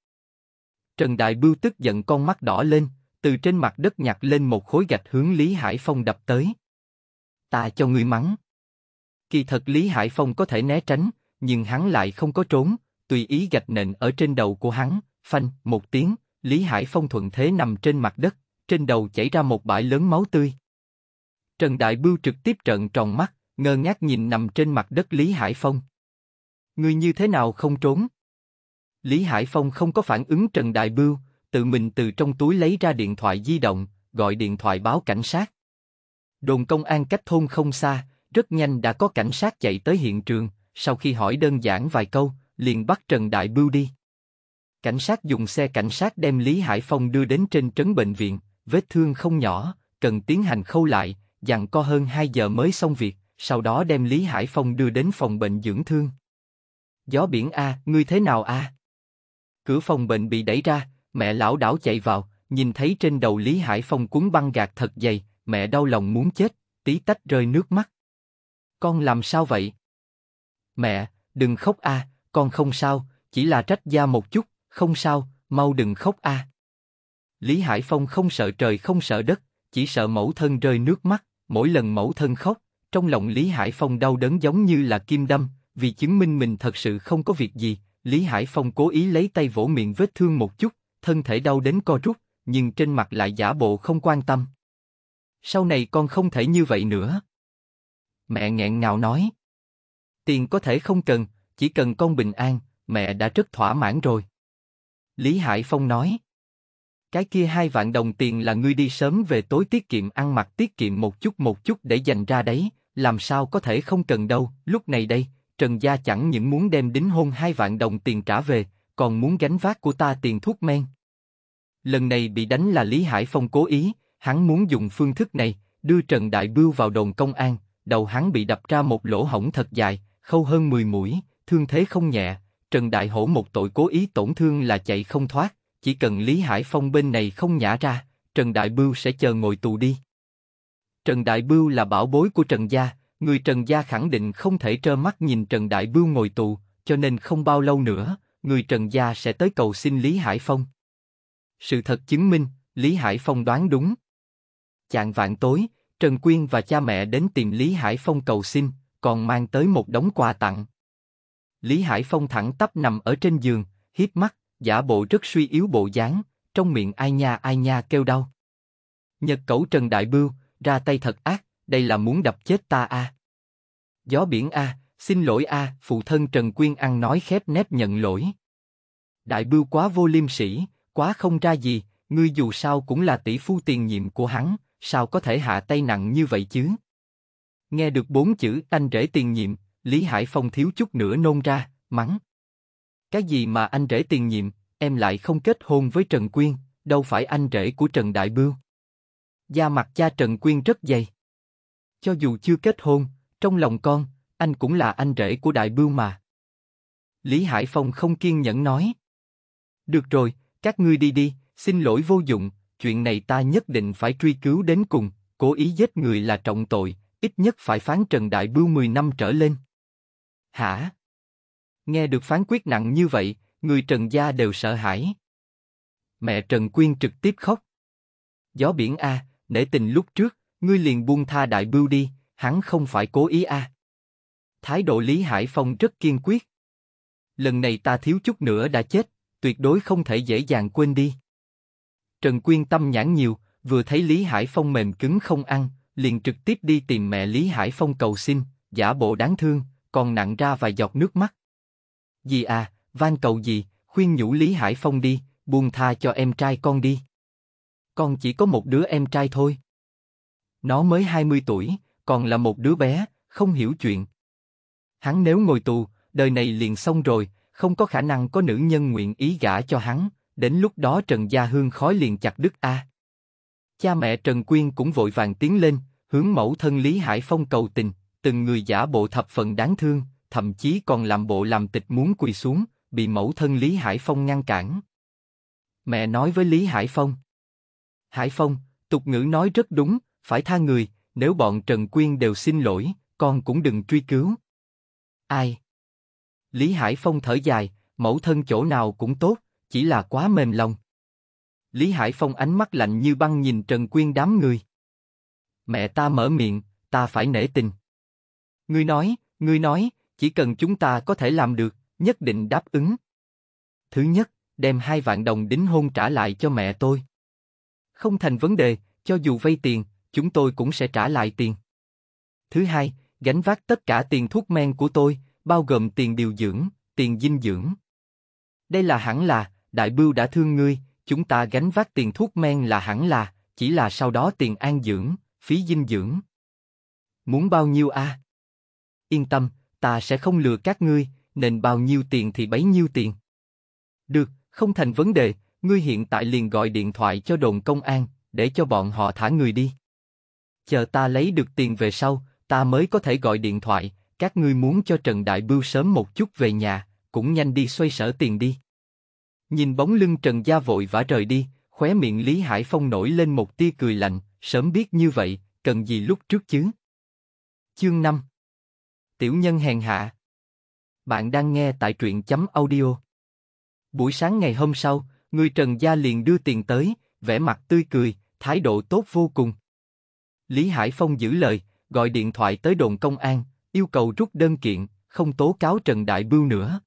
Trần Đại Bưu tức giận con mắt đỏ lên, từ trên mặt đất nhặt lên một khối gạch hướng Lý Hải Phong đập tới. Ta cho ngươi mắng. Kỳ thật Lý Hải Phong có thể né tránh, nhưng hắn lại không có trốn, tùy ý gạch nện ở trên đầu của hắn, phanh, một tiếng, Lý Hải Phong thuận thế nằm trên mặt đất, trên đầu chảy ra một bãi lớn máu tươi. Trần Đại Bưu trực tiếp trợn tròn mắt, ngơ ngác nhìn nằm trên mặt đất Lý Hải Phong. Ngươi như thế nào không trốn? Lý Hải Phong không có phản ứng Trần Đại Bưu, tự mình từ trong túi lấy ra điện thoại di động, gọi điện thoại báo cảnh sát. Đồn công an cách thôn không xa, rất nhanh đã có cảnh sát chạy tới hiện trường, sau khi hỏi đơn giản vài câu, liền bắt Trần Đại Bưu đi. Cảnh sát dùng xe cảnh sát đem Lý Hải Phong đưa đến trên trấn bệnh viện, vết thương không nhỏ, cần tiến hành khâu lại, dặn co hơn 2 giờ mới xong việc, sau đó đem Lý Hải Phong đưa đến phòng bệnh dưỡng thương. Gió biển a, à, ngươi thế nào a? Cửa phòng bệnh bị đẩy ra, mẹ lão đảo chạy vào, nhìn thấy trên đầu Lý Hải Phong cuốn băng gạc thật dày, mẹ đau lòng muốn chết, tí tách rơi nước mắt. Con làm sao vậy? Mẹ, đừng khóc a, con không sao, chỉ là trách da một chút, không sao, mau đừng khóc a. Lý Hải Phong không sợ trời không sợ đất, chỉ sợ mẫu thân rơi nước mắt, mỗi lần mẫu thân khóc, trong lòng Lý Hải Phong đau đớn giống như là kim đâm, vì chứng minh mình thật sự không có việc gì, Lý Hải Phong cố ý lấy tay vỗ miệng vết thương một chút, thân thể đau đến co rút, nhưng trên mặt lại giả bộ không quan tâm. Sau này con không thể như vậy nữa. Mẹ nghẹn ngào nói. Tiền có thể không cần, chỉ cần con bình an, mẹ đã rất thỏa mãn rồi. Lý Hải Phong nói. Cái kia hai vạn đồng tiền là ngươi đi sớm về tối tiết kiệm ăn mặc tiết kiệm một chút một chút để dành ra đấy, làm sao có thể không cần đâu, lúc này đây, Trần Gia chẳng những muốn đem đính hôn hai vạn đồng tiền trả về, còn muốn gánh vác của ta tiền thuốc men. Lần này bị đánh là Lý Hải Phong cố ý, hắn muốn dùng phương thức này, đưa Trần Đại Bưu vào đồn công an, đầu hắn bị đập ra một lỗ hổng thật dài, khâu hơn 10 mũi, thương thế không nhẹ, Trần Đại Hổ một tội cố ý tổn thương là chạy không thoát, chỉ cần Lý Hải Phong bên này không nhả ra, Trần Đại Bưu sẽ chờ ngồi tù đi. Trần Đại Bưu là bảo bối của Trần Gia, người Trần gia khẳng định không thể trơ mắt nhìn Trần Đại Bưu ngồi tù, cho nên không bao lâu nữa, người Trần gia sẽ tới cầu xin Lý Hải Phong. Sự thật chứng minh, Lý Hải Phong đoán đúng. Chạng vạn tối, Trần Quyên và cha mẹ đến tìm Lý Hải Phong cầu xin, còn mang tới một đống quà tặng. Lý Hải Phong thẳng tắp nằm ở trên giường, hít mắt, giả bộ rất suy yếu bộ dáng, trong miệng ai nha ai nha kêu đau. Nhật cẩu Trần Đại Bưu, ra tay thật ác, đây là muốn đập chết ta a. À? Gió biển a, xin lỗi a, phụ thân Trần Quyên ăn nói khép nép nhận lỗi. Đại bưu quá vô liêm sỉ, quá không ra gì, ngươi dù sao cũng là tỷ phu tiền nhiệm của hắn, sao có thể hạ tay nặng như vậy chứ? Nghe được bốn chữ anh rể tiền nhiệm, Lý Hải Phong thiếu chút nữa nôn ra, mắng. Cái gì mà anh rể tiền nhiệm, em lại không kết hôn với Trần Quyên, đâu phải anh rể của Trần Đại Bưu. Da mặt cha Trần Quyên rất dày. Cho dù chưa kết hôn, trong lòng con, anh cũng là anh rể của đại bưu mà. Lý Hải Phong không kiên nhẫn nói. Được rồi, các ngươi đi đi, xin lỗi vô dụng, chuyện này ta nhất định phải truy cứu đến cùng, cố ý giết người là trọng tội, ít nhất phải phán Trần Đại Bưu 10 năm trở lên. Hả? Nghe được phán quyết nặng như vậy, người Trần gia đều sợ hãi. Mẹ Trần Quyên trực tiếp khóc. Gió biển A, nể tình lúc trước, ngươi liền buông tha đại bưu đi, hắn không phải cố ý a. Thái độ Lý Hải Phong rất kiên quyết. Lần này ta thiếu chút nữa đã chết, tuyệt đối không thể dễ dàng quên đi. Trần Quyên tâm nhãn nhiều, vừa thấy Lý Hải Phong mềm cứng không ăn, liền trực tiếp đi tìm mẹ Lý Hải Phong cầu xin, giả bộ đáng thương, còn nặng ra vài giọt nước mắt. Dì à, van cầu gì, khuyên nhủ Lý Hải Phong đi, buông tha cho em trai con đi. Con chỉ có một đứa em trai thôi. Nó mới 20 tuổi, còn là một đứa bé, không hiểu chuyện. Hắn nếu ngồi tù, đời này liền xong rồi, không có khả năng có nữ nhân nguyện ý gả cho hắn, đến lúc đó Trần Gia Hương khói liền chặt đứt a. Cha mẹ Trần Quyên cũng vội vàng tiến lên, hướng mẫu thân Lý Hải Phong cầu tình, từng người giả bộ thập phần đáng thương, thậm chí còn làm bộ làm tịch muốn quỳ xuống, bị mẫu thân Lý Hải Phong ngăn cản. Mẹ nói với Lý Hải Phong. Hải Phong, tục ngữ nói rất đúng, phải tha người, nếu bọn Trần Quyên đều xin lỗi, con cũng đừng truy cứu. Ai? Lý Hải Phong thở dài, mẫu thân chỗ nào cũng tốt, chỉ là quá mềm lòng. Lý Hải Phong ánh mắt lạnh như băng nhìn Trần Quyên đám người. Mẹ ta mở miệng, ta phải nể tình. Ngươi nói, ngươi nói, chỉ cần chúng ta có thể làm được, nhất định đáp ứng. Thứ nhất, đem hai vạn đồng đính hôn trả lại cho mẹ tôi. Không thành vấn đề, cho dù vay tiền, chúng tôi cũng sẽ trả lại tiền. Thứ hai, gánh vác tất cả tiền thuốc men của tôi, bao gồm tiền điều dưỡng, tiền dinh dưỡng. Đây là hẳn là, đại bưu đã thương ngươi, chúng ta gánh vác tiền thuốc men là hẳn là, chỉ là sau đó tiền an dưỡng, phí dinh dưỡng. Muốn bao nhiêu a? À? Yên tâm, ta sẽ không lừa các ngươi, nên bao nhiêu tiền thì bấy nhiêu tiền. Được, không thành vấn đề, ngươi hiện tại liền gọi điện thoại cho đồn công an, để cho bọn họ thả người đi. Chờ ta lấy được tiền về sau, ta mới có thể gọi điện thoại, các ngươi muốn cho Trần Đại Bưu sớm một chút về nhà, cũng nhanh đi xoay sở tiền đi. Nhìn bóng lưng Trần Gia vội vã rời đi, khóe miệng Lý Hải Phong nổi lên một tia cười lạnh, sớm biết như vậy, cần gì lúc trước chứ. Chương 5 Tiểu nhân hèn hạ Bạn đang nghe tại truyện chấm audio. Buổi sáng ngày hôm sau, người Trần Gia liền đưa tiền tới, vẻ mặt tươi cười, thái độ tốt vô cùng, Lý Hải Phong giữ lời, gọi điện thoại tới đồn công an, yêu cầu rút đơn kiện, không tố cáo Trần Đại Bưu nữa.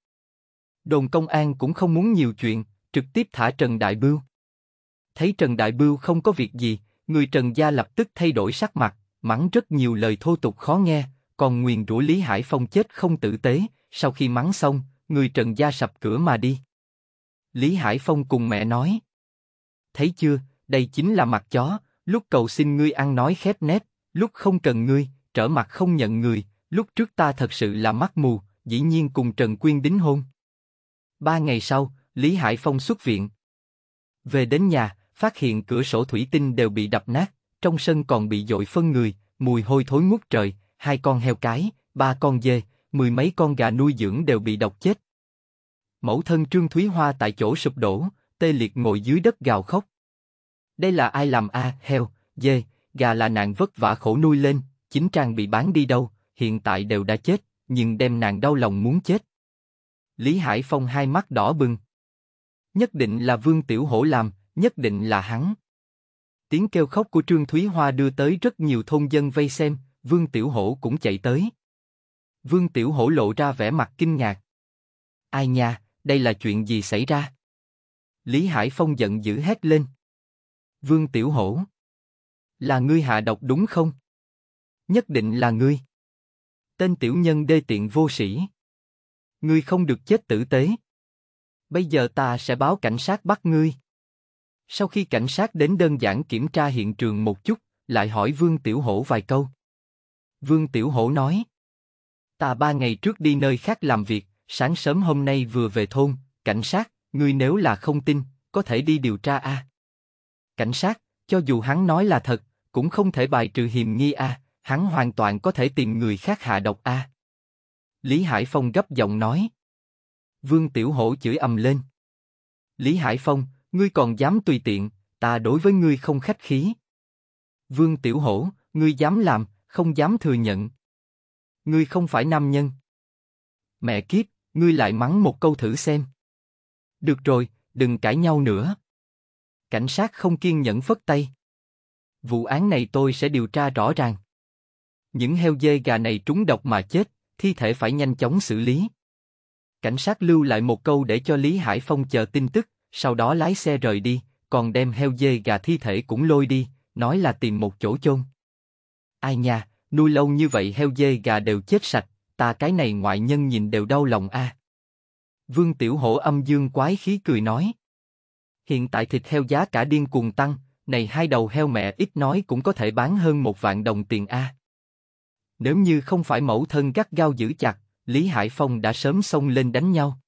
Đồn công an cũng không muốn nhiều chuyện, trực tiếp thả Trần Đại Bưu. Thấy Trần Đại Bưu không có việc gì, người Trần gia lập tức thay đổi sắc mặt, mắng rất nhiều lời thô tục khó nghe, còn nguyền rủa Lý Hải Phong chết không tử tế, sau khi mắng xong, người Trần gia sập cửa mà đi. Lý Hải Phong cùng mẹ nói. Thấy chưa, đây chính là mặt chó, lúc cầu xin ngươi ăn nói khép nép, lúc không cần ngươi, trở mặt không nhận người, lúc trước ta thật sự là mắt mù, dĩ nhiên cùng Trần Quyên đính hôn. Ba ngày sau, Lý Hải Phong xuất viện. Về đến nhà, phát hiện cửa sổ thủy tinh đều bị đập nát, trong sân còn bị dội phân người, mùi hôi thối ngút trời, hai con heo cái, ba con dê, mười mấy con gà nuôi dưỡng đều bị độc chết. Mẫu thân Trương Thúy Hoa tại chỗ sụp đổ, tê liệt ngồi dưới đất gào khóc. Đây là ai làm a, heo, dê, gà là nàng vất vả khổ nuôi lên, chính trang bị bán đi đâu, hiện tại đều đã chết, nhưng đem nàng đau lòng muốn chết. Lý Hải Phong hai mắt đỏ bừng. Nhất định là Vương Tiểu Hổ làm, nhất định là hắn. Tiếng kêu khóc của Trương Thúy Hoa đưa tới rất nhiều thôn dân vây xem, Vương Tiểu Hổ cũng chạy tới. Vương Tiểu Hổ lộ ra vẻ mặt kinh ngạc. Ai nha, đây là chuyện gì xảy ra? Lý Hải Phong giận dữ hét lên. Vương Tiểu Hổ. Là ngươi hạ độc đúng không? Nhất định là ngươi. Tên tiểu nhân đê tiện vô sĩ. Ngươi không được chết tử tế. Bây giờ ta sẽ báo cảnh sát bắt ngươi. Sau khi cảnh sát đến đơn giản kiểm tra hiện trường một chút, lại hỏi Vương Tiểu Hổ vài câu. Vương Tiểu Hổ nói. Ta ba ngày trước đi nơi khác làm việc, sáng sớm hôm nay vừa về thôn, cảnh sát, ngươi nếu là không tin, có thể đi điều tra a. À? Cảnh sát, cho dù hắn nói là thật, cũng không thể bài trừ hiềm nghi a, à, hắn hoàn toàn có thể tìm người khác hạ độc a. À. Lý Hải Phong gấp giọng nói. Vương Tiểu Hổ chửi ầm lên. Lý Hải Phong, ngươi còn dám tùy tiện, ta đối với ngươi không khách khí. Vương Tiểu Hổ, ngươi dám làm, không dám thừa nhận. Ngươi không phải nam nhân. Mẹ kiếp, ngươi lại mắng một câu thử xem. Được rồi, đừng cãi nhau nữa. Cảnh sát không kiên nhẫn phất tay. Vụ án này tôi sẽ điều tra rõ ràng. Những heo dê gà này trúng độc mà chết, thi thể phải nhanh chóng xử lý. Cảnh sát lưu lại một câu để cho Lý Hải Phong chờ tin tức, sau đó lái xe rời đi, còn đem heo dê gà thi thể cũng lôi đi, nói là tìm một chỗ chôn. Ai nha, nuôi lâu như vậy heo dê gà đều chết sạch, ta cái này ngoại nhân nhìn đều đau lòng a. À. Vương Tiểu Hổ âm dương quái khí cười nói. Hiện tại thịt heo giá cả điên cuồng tăng, này hai đầu heo mẹ ít nói cũng có thể bán hơn một vạn đồng tiền A. Nếu như không phải mẫu thân gắt gao giữ chặt, Lý Hải Phong đã sớm xông lên đánh nhau.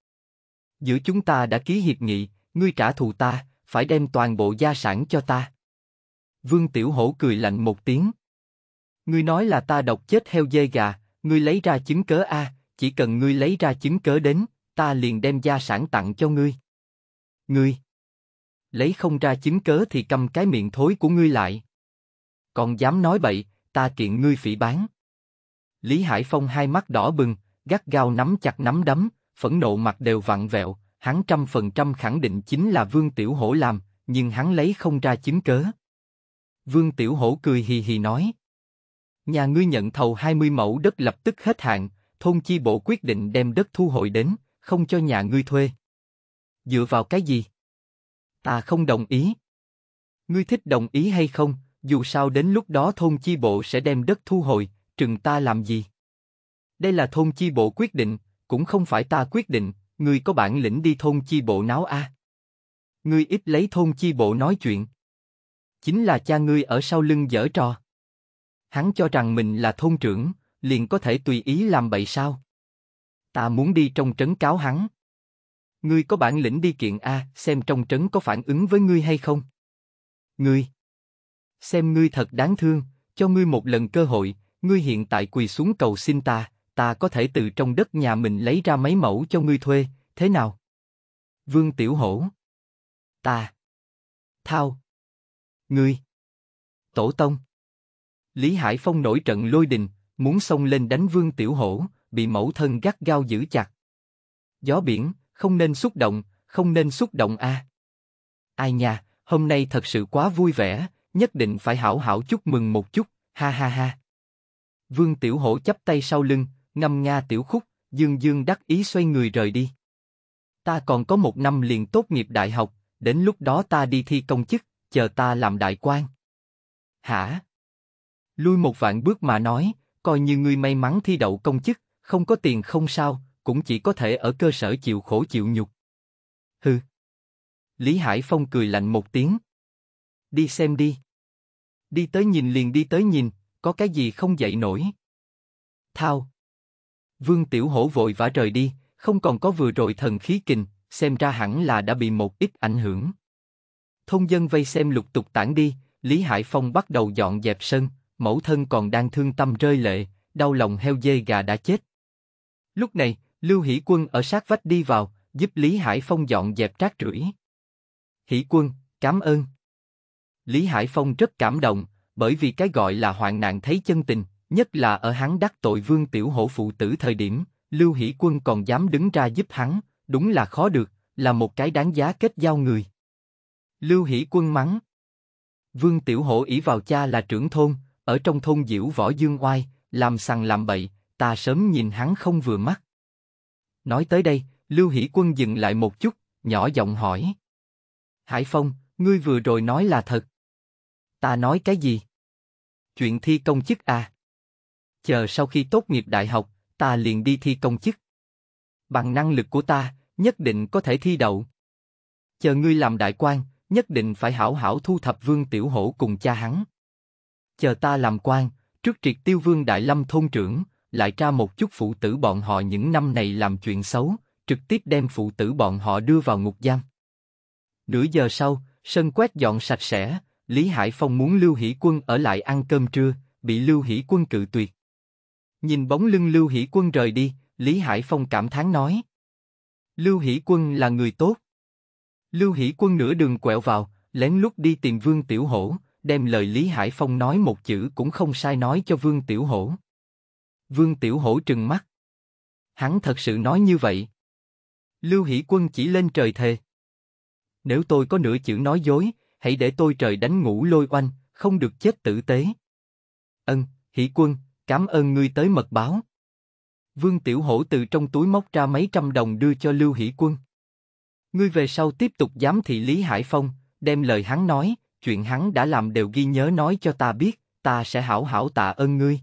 Giữa chúng ta đã ký hiệp nghị, ngươi trả thù ta, phải đem toàn bộ gia sản cho ta. Vương Tiểu Hổ cười lạnh một tiếng. Ngươi nói là ta độc chết heo dê gà, ngươi lấy ra chứng cớ A, chỉ cần ngươi lấy ra chứng cớ đến, ta liền đem gia sản tặng cho ngươi. Ngươi! lấy không ra chứng cớ thì cầm cái miệng thối của ngươi lại. Còn dám nói bậy, ta kiện ngươi phỉ bán. Lý Hải Phong hai mắt đỏ bừng, gắt gao nắm chặt nắm đấm, phẫn nộ mặt đều vặn vẹo, hắn trăm phần trăm khẳng định chính là Vương Tiểu Hổ làm, nhưng hắn lấy không ra chứng cớ. Vương Tiểu Hổ cười hì hì nói. Nhà ngươi nhận thầu 20 mẫu đất lập tức hết hạn, thôn chi bộ quyết định đem đất thu hồi đến, không cho nhà ngươi thuê. Dựa vào cái gì? ta không đồng ý. Ngươi thích đồng ý hay không, dù sao đến lúc đó thôn chi bộ sẽ đem đất thu hồi, trừng ta làm gì? Đây là thôn chi bộ quyết định, cũng không phải ta quyết định, ngươi có bản lĩnh đi thôn chi bộ náo a. Ngươi ít lấy thôn chi bộ nói chuyện. Chính là cha ngươi ở sau lưng dở trò. Hắn cho rằng mình là thôn trưởng, liền có thể tùy ý làm bậy sao? Ta muốn đi trong trấn cáo hắn. Ngươi có bản lĩnh đi kiện A, xem trong trấn có phản ứng với ngươi hay không. Ngươi! Xem ngươi thật đáng thương, cho ngươi một lần cơ hội, ngươi hiện tại quỳ xuống cầu xin ta, ta có thể từ trong đất nhà mình lấy ra mấy mẫu cho ngươi thuê, thế nào? Vương Tiểu Hổ Ta Thao Ngươi Tổ Tông Lý Hải Phong nổi trận lôi đình, muốn xông lên đánh Vương Tiểu Hổ, bị mẫu thân gắt gao giữ chặt. Gió biển, không nên xúc động, không nên xúc động a. Ai nha, hôm nay thật sự quá vui vẻ, nhất định phải hảo hảo chúc mừng một chút, ha ha ha. Vương Tiểu Hổ chắp tay sau lưng, ngâm nga tiểu khúc, dương dương đắc ý xoay người rời đi. Ta còn có một năm liền tốt nghiệp đại học, đến lúc đó ta đi thi công chức, chờ ta làm đại quan. Hả? Lui một vạn bước mà nói, coi như ngươi may mắn thi đậu công chức, không có tiền không sao, cũng chỉ có thể ở cơ sở chịu khổ chịu nhục. Hừ. Lý Hải Phong cười lạnh một tiếng. Đi xem đi. Đi tới nhìn liền đi tới nhìn, có cái gì không dậy nổi. Thao. Vương Tiểu Hổ vội vã rời đi, không còn có vừa rồi thần khí kình, xem ra hẳn là đã bị một ít ảnh hưởng. thông dân vây xem lục tục tản đi, Lý Hải Phong bắt đầu dọn dẹp sân, mẫu thân còn đang thương tâm rơi lệ, đau lòng heo dê gà đã chết. Lúc này, Lưu Hỷ Quân ở sát vách đi vào, giúp Lý Hải Phong dọn dẹp rác rưởi. Hỷ Quân, cảm ơn. Lý Hải Phong rất cảm động, bởi vì cái gọi là hoạn nạn thấy chân tình, nhất là ở hắn đắc tội Vương Tiểu Hổ phụ tử thời điểm, Lưu Hỷ Quân còn dám đứng ra giúp hắn, đúng là khó được, là một cái đáng giá kết giao người. Lưu Hỷ Quân mắng. Vương Tiểu Hổ ỷ vào cha là trưởng thôn, ở trong thôn diễu võ dương oai, làm sằng làm bậy, ta sớm nhìn hắn không vừa mắt. Nói tới đây, Lưu Hỷ Quân dừng lại một chút, nhỏ giọng hỏi. Hải Phong, ngươi vừa rồi nói là thật. Ta nói cái gì? Chuyện thi công chức à? Chờ sau khi tốt nghiệp đại học, ta liền đi thi công chức. Bằng năng lực của ta, nhất định có thể thi đậu. Chờ ngươi làm đại quan, nhất định phải hảo hảo thu thập vương tiểu hổ cùng cha hắn. Chờ ta làm quan, trước triệt tiêu vương đại lâm thôn trưởng, lại tra một chút phụ tử bọn họ những năm này làm chuyện xấu, trực tiếp đem phụ tử bọn họ đưa vào ngục giam. Nửa giờ sau, sân quét dọn sạch sẽ, Lý Hải Phong muốn Lưu Hỷ Quân ở lại ăn cơm trưa, bị Lưu Hỷ Quân cự tuyệt. Nhìn bóng lưng Lưu Hỷ Quân rời đi, Lý Hải Phong cảm thán nói. Lưu Hỷ Quân là người tốt. Lưu Hỷ Quân nửa đường quẹo vào, lén lút đi tìm Vương Tiểu Hổ, đem lời Lý Hải Phong nói một chữ cũng không sai nói cho Vương Tiểu Hổ. Vương Tiểu Hổ trừng mắt. Hắn thật sự nói như vậy. Lưu Hỷ Quân chỉ lên trời thề. Nếu tôi có nửa chữ nói dối, hãy để tôi trời đánh ngủ lôi oanh, không được chết tử tế. Ân, Hỷ Quân, cảm ơn ngươi tới mật báo. Vương Tiểu Hổ từ trong túi móc ra mấy trăm đồng đưa cho Lưu Hỷ Quân. Ngươi về sau tiếp tục giám thị Lý Hải Phong, đem lời hắn nói, chuyện hắn đã làm đều ghi nhớ nói cho ta biết, ta sẽ hảo hảo tạ ơn ngươi.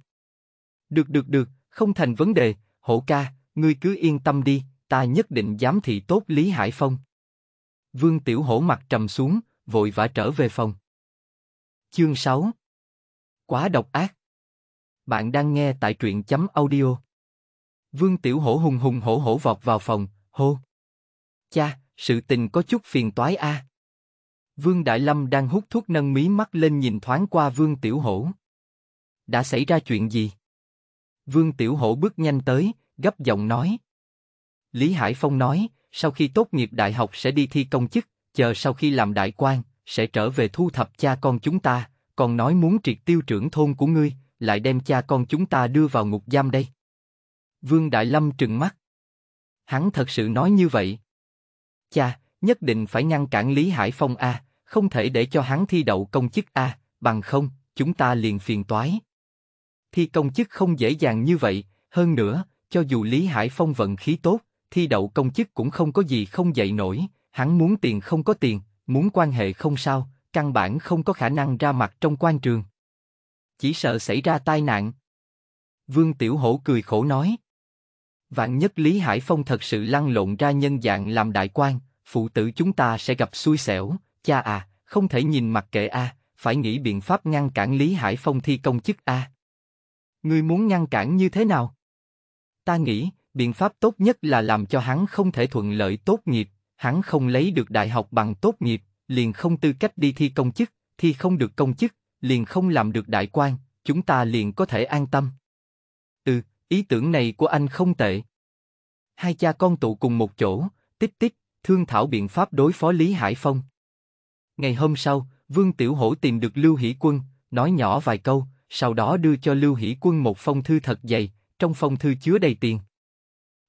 Được được được, không thành vấn đề, hổ ca, ngươi cứ yên tâm đi, ta nhất định giám thị tốt Lý Hải Phong. Vương Tiểu Hổ mặt trầm xuống, vội vã trở về phòng. Chương 6 Quá độc ác Bạn đang nghe tại truyện chấm audio. Vương Tiểu Hổ hùng hùng hổ hổ vọt vào phòng, hô. Cha, sự tình có chút phiền toái a. Vương Đại Lâm đang hút thuốc nâng mí mắt lên nhìn thoáng qua Vương Tiểu Hổ. Đã xảy ra chuyện gì? Vương Tiểu Hổ bước nhanh tới, gấp giọng nói. Lý Hải Phong nói, sau khi tốt nghiệp đại học sẽ đi thi công chức, chờ sau khi làm đại quan, sẽ trở về thu thập cha con chúng ta, còn nói muốn triệt tiêu trưởng thôn của ngươi, lại đem cha con chúng ta đưa vào ngục giam đây. Vương Đại Lâm trừng mắt. Hắn thật sự nói như vậy. Cha, nhất định phải ngăn cản Lý Hải Phong A, không thể để cho hắn thi đậu công chức A, bằng không, chúng ta liền phiền toái thi công chức không dễ dàng như vậy, hơn nữa, cho dù Lý Hải Phong vận khí tốt, thi đậu công chức cũng không có gì không dậy nổi, hắn muốn tiền không có tiền, muốn quan hệ không sao, căn bản không có khả năng ra mặt trong quan trường. Chỉ sợ xảy ra tai nạn. Vương Tiểu Hổ cười khổ nói. Vạn nhất Lý Hải Phong thật sự lăn lộn ra nhân dạng làm đại quan, phụ tử chúng ta sẽ gặp xui xẻo, cha à, không thể nhìn mặt kệ a, à, phải nghĩ biện pháp ngăn cản Lý Hải Phong thi công chức a. À. Ngươi muốn ngăn cản như thế nào? Ta nghĩ, biện pháp tốt nhất là làm cho hắn không thể thuận lợi tốt nghiệp, hắn không lấy được đại học bằng tốt nghiệp, liền không tư cách đi thi công chức, thi không được công chức, liền không làm được đại quan, chúng ta liền có thể an tâm. Ừ, ý tưởng này của anh không tệ. Hai cha con tụ cùng một chỗ, tích tích, thương thảo biện pháp đối phó Lý Hải Phong. Ngày hôm sau, Vương Tiểu Hổ tìm được Lưu Hỷ Quân, nói nhỏ vài câu, sau đó đưa cho Lưu Hỷ Quân một phong thư thật dày, trong phong thư chứa đầy tiền.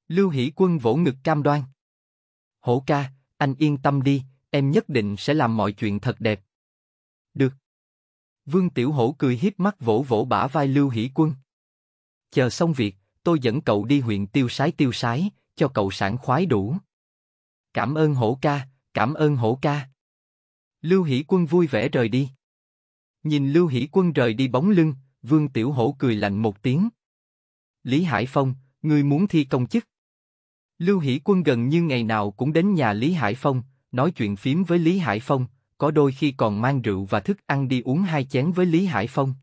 Lưu Hỷ Quân vỗ ngực cam đoan. Hổ ca, anh yên tâm đi, em nhất định sẽ làm mọi chuyện thật đẹp. Được. Vương Tiểu Hổ cười hiếp mắt vỗ vỗ bả vai Lưu Hỷ Quân. Chờ xong việc, tôi dẫn cậu đi huyện tiêu sái tiêu sái, cho cậu sảng khoái đủ. Cảm ơn Hổ ca, cảm ơn Hổ ca. Lưu Hỷ Quân vui vẻ rời đi. Nhìn Lưu Hỷ Quân rời đi bóng lưng, Vương Tiểu Hổ cười lạnh một tiếng. Lý Hải Phong, người muốn thi công chức? Lưu Hỷ Quân gần như ngày nào cũng đến nhà Lý Hải Phong, nói chuyện phím với Lý Hải Phong, có đôi khi còn mang rượu và thức ăn đi uống hai chén với Lý Hải Phong.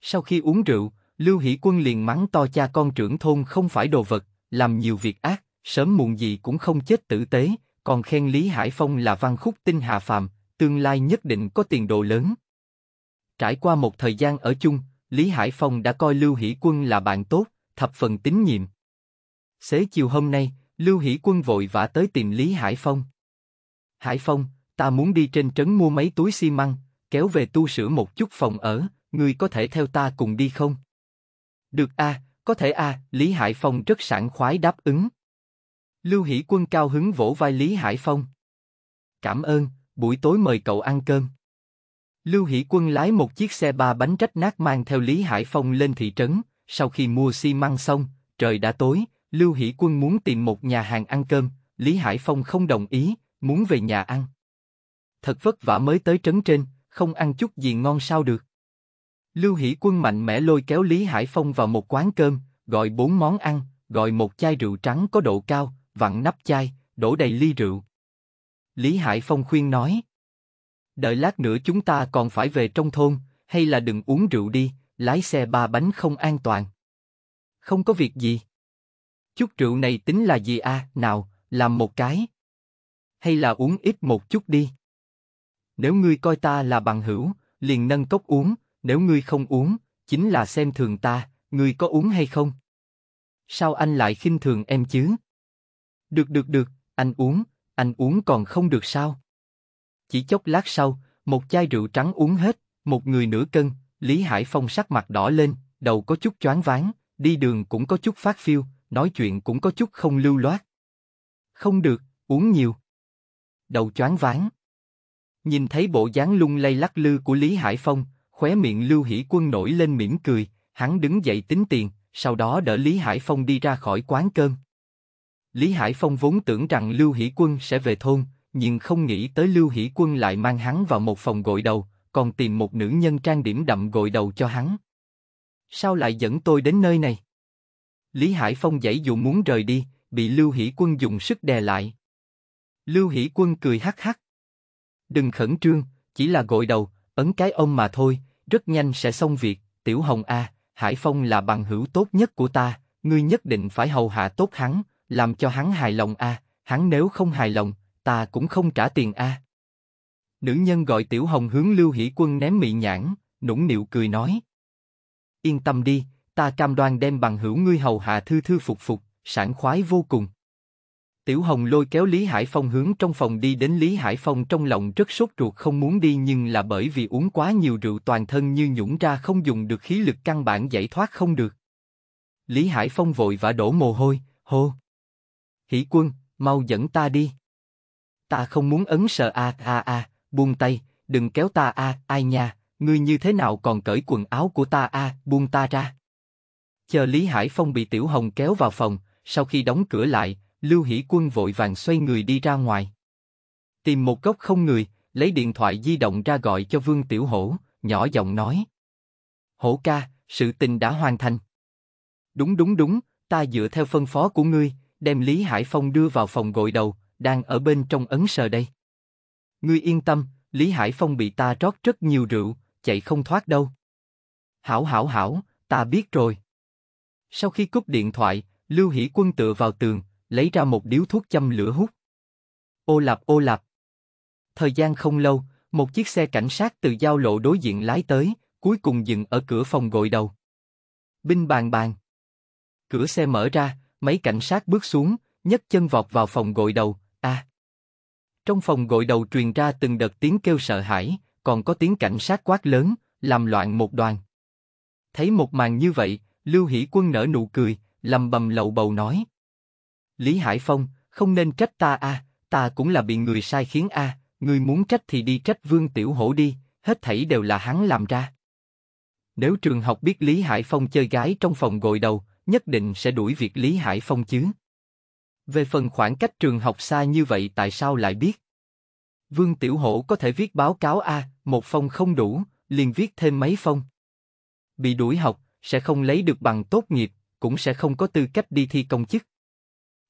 Sau khi uống rượu, Lưu Hỷ Quân liền mắng to cha con trưởng thôn không phải đồ vật, làm nhiều việc ác, sớm muộn gì cũng không chết tử tế, còn khen Lý Hải Phong là văn khúc tinh hạ phàm, tương lai nhất định có tiền đồ lớn. Trải qua một thời gian ở chung, Lý Hải Phong đã coi Lưu Hỷ Quân là bạn tốt, thập phần tín nhiệm. Xế chiều hôm nay, Lưu Hỷ Quân vội vã tới tìm Lý Hải Phong. Hải Phong, ta muốn đi trên trấn mua mấy túi xi măng, kéo về tu sửa một chút phòng ở, ngươi có thể theo ta cùng đi không? Được a, à, có thể a. À, Lý Hải Phong rất sảng khoái đáp ứng. Lưu Hỷ Quân cao hứng vỗ vai Lý Hải Phong. Cảm ơn, buổi tối mời cậu ăn cơm. Lưu Hỷ Quân lái một chiếc xe ba bánh rách nát mang theo Lý Hải Phong lên thị trấn, sau khi mua xi măng xong, trời đã tối, Lưu Hỷ Quân muốn tìm một nhà hàng ăn cơm, Lý Hải Phong không đồng ý, muốn về nhà ăn. Thật vất vả mới tới trấn trên, không ăn chút gì ngon sao được. Lưu Hỷ Quân mạnh mẽ lôi kéo Lý Hải Phong vào một quán cơm, gọi bốn món ăn, gọi một chai rượu trắng có độ cao, vặn nắp chai, đổ đầy ly rượu. Lý Hải Phong khuyên nói. Đợi lát nữa chúng ta còn phải về trong thôn, hay là đừng uống rượu đi, lái xe ba bánh không an toàn. Không có việc gì. Chút rượu này tính là gì à, nào, làm một cái. Hay là uống ít một chút đi. Nếu ngươi coi ta là bằng hữu, liền nâng cốc uống, nếu ngươi không uống, chính là xem thường ta, ngươi có uống hay không? Sao anh lại khinh thường em chứ? Được được được, anh uống, anh uống còn không được sao? Chỉ chốc lát sau, một chai rượu trắng uống hết, một người nửa cân, Lý Hải Phong sắc mặt đỏ lên, đầu có chút choáng váng, đi đường cũng có chút phát phiêu, nói chuyện cũng có chút không lưu loát. Không được, uống nhiều. Đầu choáng váng. Nhìn thấy bộ dáng lung lay lắc lư của Lý Hải Phong, khóe miệng Lưu Hỷ Quân nổi lên mỉm cười, hắn đứng dậy tính tiền, sau đó đỡ Lý Hải Phong đi ra khỏi quán cơm. Lý Hải Phong vốn tưởng rằng Lưu Hỷ Quân sẽ về thôn, nhưng không nghĩ tới Lưu Hỷ Quân lại mang hắn vào một phòng gội đầu, còn tìm một nữ nhân trang điểm đậm gội đầu cho hắn. Sao lại dẫn tôi đến nơi này? Lý Hải Phong dãy dù muốn rời đi, bị Lưu Hỷ Quân dùng sức đè lại. Lưu Hỷ Quân cười hắc hắc. Đừng khẩn trương, chỉ là gội đầu, ấn cái ông mà thôi, rất nhanh sẽ xong việc, Tiểu Hồng A, Hải Phong là bằng hữu tốt nhất của ta, ngươi nhất định phải hầu hạ tốt hắn, làm cho hắn hài lòng A, hắn nếu không hài lòng, ta cũng không trả tiền a. Nữ nhân gọi Tiểu Hồng hướng Lưu Hỷ Quân ném mị nhãn, nũng nịu cười nói. Yên tâm đi, ta cam đoan đem bằng hữu ngươi hầu hạ thư thư phục phục, sảng khoái vô cùng. Tiểu Hồng lôi kéo Lý Hải Phong hướng trong phòng đi đến Lý Hải Phong trong lòng rất sốt ruột không muốn đi nhưng là bởi vì uống quá nhiều rượu toàn thân như nhũng ra không dùng được khí lực căn bản giải thoát không được. Lý Hải Phong vội vã đổ mồ hôi, hô. Hỷ quân, mau dẫn ta đi ta không muốn ấn sợ a a a, buông tay, đừng kéo ta a, ai nha, ngươi như thế nào còn cởi quần áo của ta a, buông ta ra. Chờ Lý Hải Phong bị Tiểu Hồng kéo vào phòng, sau khi đóng cửa lại, Lưu Hỷ Quân vội vàng xoay người đi ra ngoài. Tìm một góc không người, lấy điện thoại di động ra gọi cho Vương Tiểu Hổ, nhỏ giọng nói. Hổ ca, sự tình đã hoàn thành. Đúng đúng đúng, ta dựa theo phân phó của ngươi, đem Lý Hải Phong đưa vào phòng gội đầu, đang ở bên trong ấn sờ đây. Ngươi yên tâm, Lý Hải Phong bị ta rót rất nhiều rượu, chạy không thoát đâu. Hảo hảo hảo, ta biết rồi. Sau khi cúp điện thoại, Lưu Hỷ Quân tựa vào tường, lấy ra một điếu thuốc châm lửa hút. Ô lạp ô lạp. Thời gian không lâu, một chiếc xe cảnh sát từ giao lộ đối diện lái tới, cuối cùng dừng ở cửa phòng gội đầu. Binh bàn bàn. Cửa xe mở ra, mấy cảnh sát bước xuống, nhấc chân vọt vào phòng gội đầu, a. À. Trong phòng gội đầu truyền ra từng đợt tiếng kêu sợ hãi, còn có tiếng cảnh sát quát lớn, làm loạn một đoàn. Thấy một màn như vậy, Lưu Hỷ Quân nở nụ cười, lầm bầm lậu bầu nói. Lý Hải Phong, không nên trách ta a, à, ta cũng là bị người sai khiến a, à, người muốn trách thì đi trách Vương Tiểu Hổ đi, hết thảy đều là hắn làm ra. Nếu trường học biết Lý Hải Phong chơi gái trong phòng gội đầu, nhất định sẽ đuổi việc Lý Hải Phong chứ. Về phần khoảng cách trường học xa như vậy tại sao lại biết? Vương Tiểu Hổ có thể viết báo cáo A, một phong không đủ, liền viết thêm mấy phong. Bị đuổi học, sẽ không lấy được bằng tốt nghiệp, cũng sẽ không có tư cách đi thi công chức.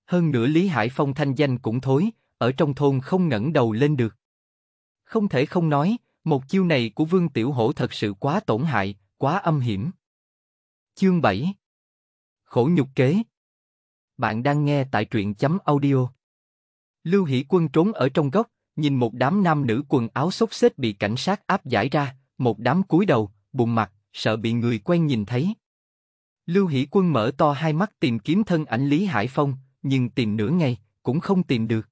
Hơn nữa Lý Hải Phong thanh danh cũng thối, ở trong thôn không ngẩng đầu lên được. Không thể không nói, một chiêu này của Vương Tiểu Hổ thật sự quá tổn hại, quá âm hiểm. Chương 7 Khổ nhục kế bạn đang nghe tại truyện chấm audio. Lưu Hỷ Quân trốn ở trong góc, nhìn một đám nam nữ quần áo xốc xếch bị cảnh sát áp giải ra, một đám cúi đầu, bụng mặt, sợ bị người quen nhìn thấy. Lưu Hỷ Quân mở to hai mắt tìm kiếm thân ảnh Lý Hải Phong, nhưng tìm nửa ngày, cũng không tìm được.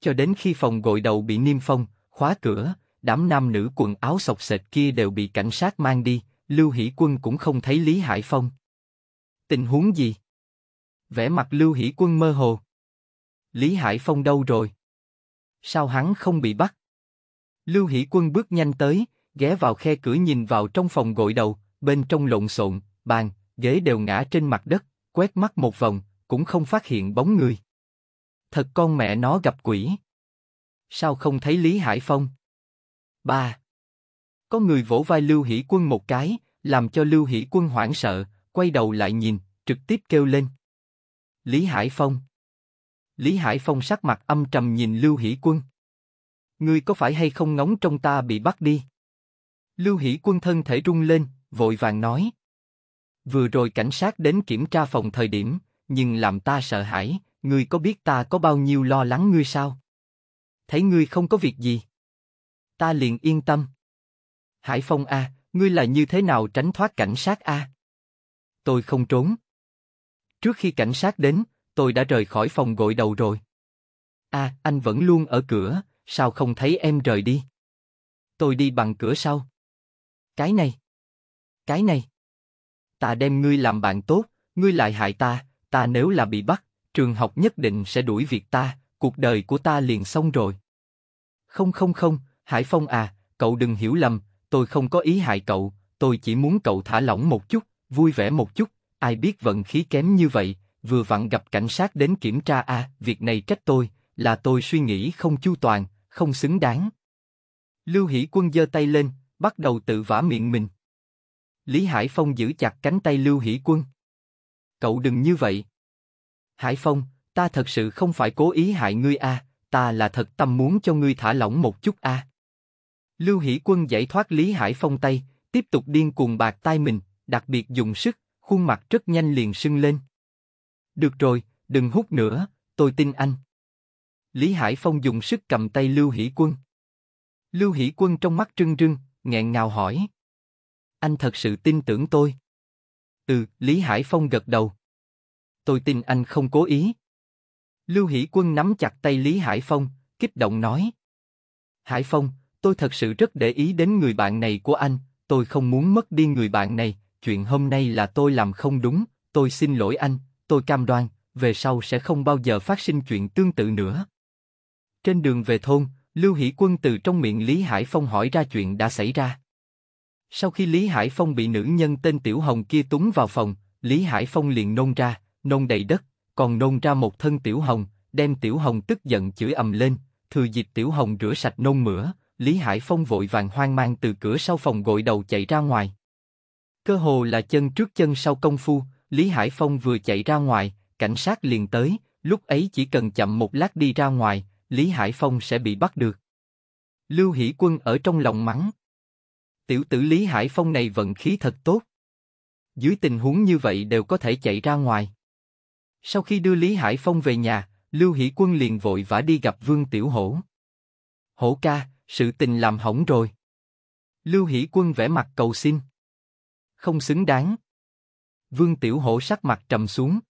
Cho đến khi phòng gội đầu bị niêm phong, khóa cửa, đám nam nữ quần áo sọc sệt kia đều bị cảnh sát mang đi, Lưu Hỷ Quân cũng không thấy Lý Hải Phong. Tình huống gì? vẻ mặt Lưu Hỷ Quân mơ hồ. Lý Hải Phong đâu rồi? Sao hắn không bị bắt? Lưu Hỷ Quân bước nhanh tới, ghé vào khe cửa nhìn vào trong phòng gội đầu, bên trong lộn xộn, bàn, ghế đều ngã trên mặt đất, quét mắt một vòng, cũng không phát hiện bóng người. Thật con mẹ nó gặp quỷ. Sao không thấy Lý Hải Phong? Ba. Có người vỗ vai Lưu Hỷ Quân một cái, làm cho Lưu Hỷ Quân hoảng sợ, quay đầu lại nhìn, trực tiếp kêu lên. Lý Hải Phong. Lý Hải Phong sắc mặt âm trầm nhìn Lưu Hỷ Quân. Ngươi có phải hay không ngóng trong ta bị bắt đi? Lưu Hỷ Quân thân thể rung lên, vội vàng nói. Vừa rồi cảnh sát đến kiểm tra phòng thời điểm, nhưng làm ta sợ hãi, ngươi có biết ta có bao nhiêu lo lắng ngươi sao? Thấy ngươi không có việc gì. Ta liền yên tâm. Hải Phong A, à, ngươi là như thế nào tránh thoát cảnh sát A? À? Tôi không trốn. Trước khi cảnh sát đến, tôi đã rời khỏi phòng gội đầu rồi. À, anh vẫn luôn ở cửa, sao không thấy em rời đi? Tôi đi bằng cửa sau. Cái này. Cái này. Ta đem ngươi làm bạn tốt, ngươi lại hại ta, ta nếu là bị bắt, trường học nhất định sẽ đuổi việc ta, cuộc đời của ta liền xong rồi. Không không không, Hải Phong à, cậu đừng hiểu lầm, tôi không có ý hại cậu, tôi chỉ muốn cậu thả lỏng một chút, vui vẻ một chút ai biết vận khí kém như vậy, vừa vặn gặp cảnh sát đến kiểm tra a, à, việc này trách tôi, là tôi suy nghĩ không chu toàn, không xứng đáng. Lưu Hỷ Quân giơ tay lên, bắt đầu tự vả miệng mình. Lý Hải Phong giữ chặt cánh tay Lưu Hỷ Quân. Cậu đừng như vậy. Hải Phong, ta thật sự không phải cố ý hại ngươi a, à, ta là thật tâm muốn cho ngươi thả lỏng một chút a. À. Lưu Hỷ Quân giải thoát Lý Hải Phong tay, tiếp tục điên cuồng bạc tay mình, đặc biệt dùng sức, khuôn mặt rất nhanh liền sưng lên. Được rồi, đừng hút nữa, tôi tin anh. Lý Hải Phong dùng sức cầm tay Lưu Hỷ Quân. Lưu Hỷ Quân trong mắt trưng trưng, nghẹn ngào hỏi. Anh thật sự tin tưởng tôi. Ừ, Lý Hải Phong gật đầu. Tôi tin anh không cố ý. Lưu Hỷ Quân nắm chặt tay Lý Hải Phong, kích động nói. Hải Phong, tôi thật sự rất để ý đến người bạn này của anh, tôi không muốn mất đi người bạn này, chuyện hôm nay là tôi làm không đúng, tôi xin lỗi anh, tôi cam đoan, về sau sẽ không bao giờ phát sinh chuyện tương tự nữa. Trên đường về thôn, Lưu Hỷ Quân từ trong miệng Lý Hải Phong hỏi ra chuyện đã xảy ra. Sau khi Lý Hải Phong bị nữ nhân tên Tiểu Hồng kia túng vào phòng, Lý Hải Phong liền nôn ra, nôn đầy đất, còn nôn ra một thân Tiểu Hồng, đem Tiểu Hồng tức giận chửi ầm lên, thừa dịp Tiểu Hồng rửa sạch nôn mửa, Lý Hải Phong vội vàng hoang mang từ cửa sau phòng gội đầu chạy ra ngoài. Cơ hồ là chân trước chân sau công phu, Lý Hải Phong vừa chạy ra ngoài, cảnh sát liền tới, lúc ấy chỉ cần chậm một lát đi ra ngoài, Lý Hải Phong sẽ bị bắt được. Lưu Hỷ Quân ở trong lòng mắng. Tiểu tử Lý Hải Phong này vận khí thật tốt. Dưới tình huống như vậy đều có thể chạy ra ngoài. Sau khi đưa Lý Hải Phong về nhà, Lưu Hỷ Quân liền vội vã đi gặp Vương Tiểu Hổ. Hổ ca, sự tình làm hỏng rồi. Lưu Hỷ Quân vẽ mặt cầu xin không xứng đáng. Vương Tiểu Hổ sắc mặt trầm xuống.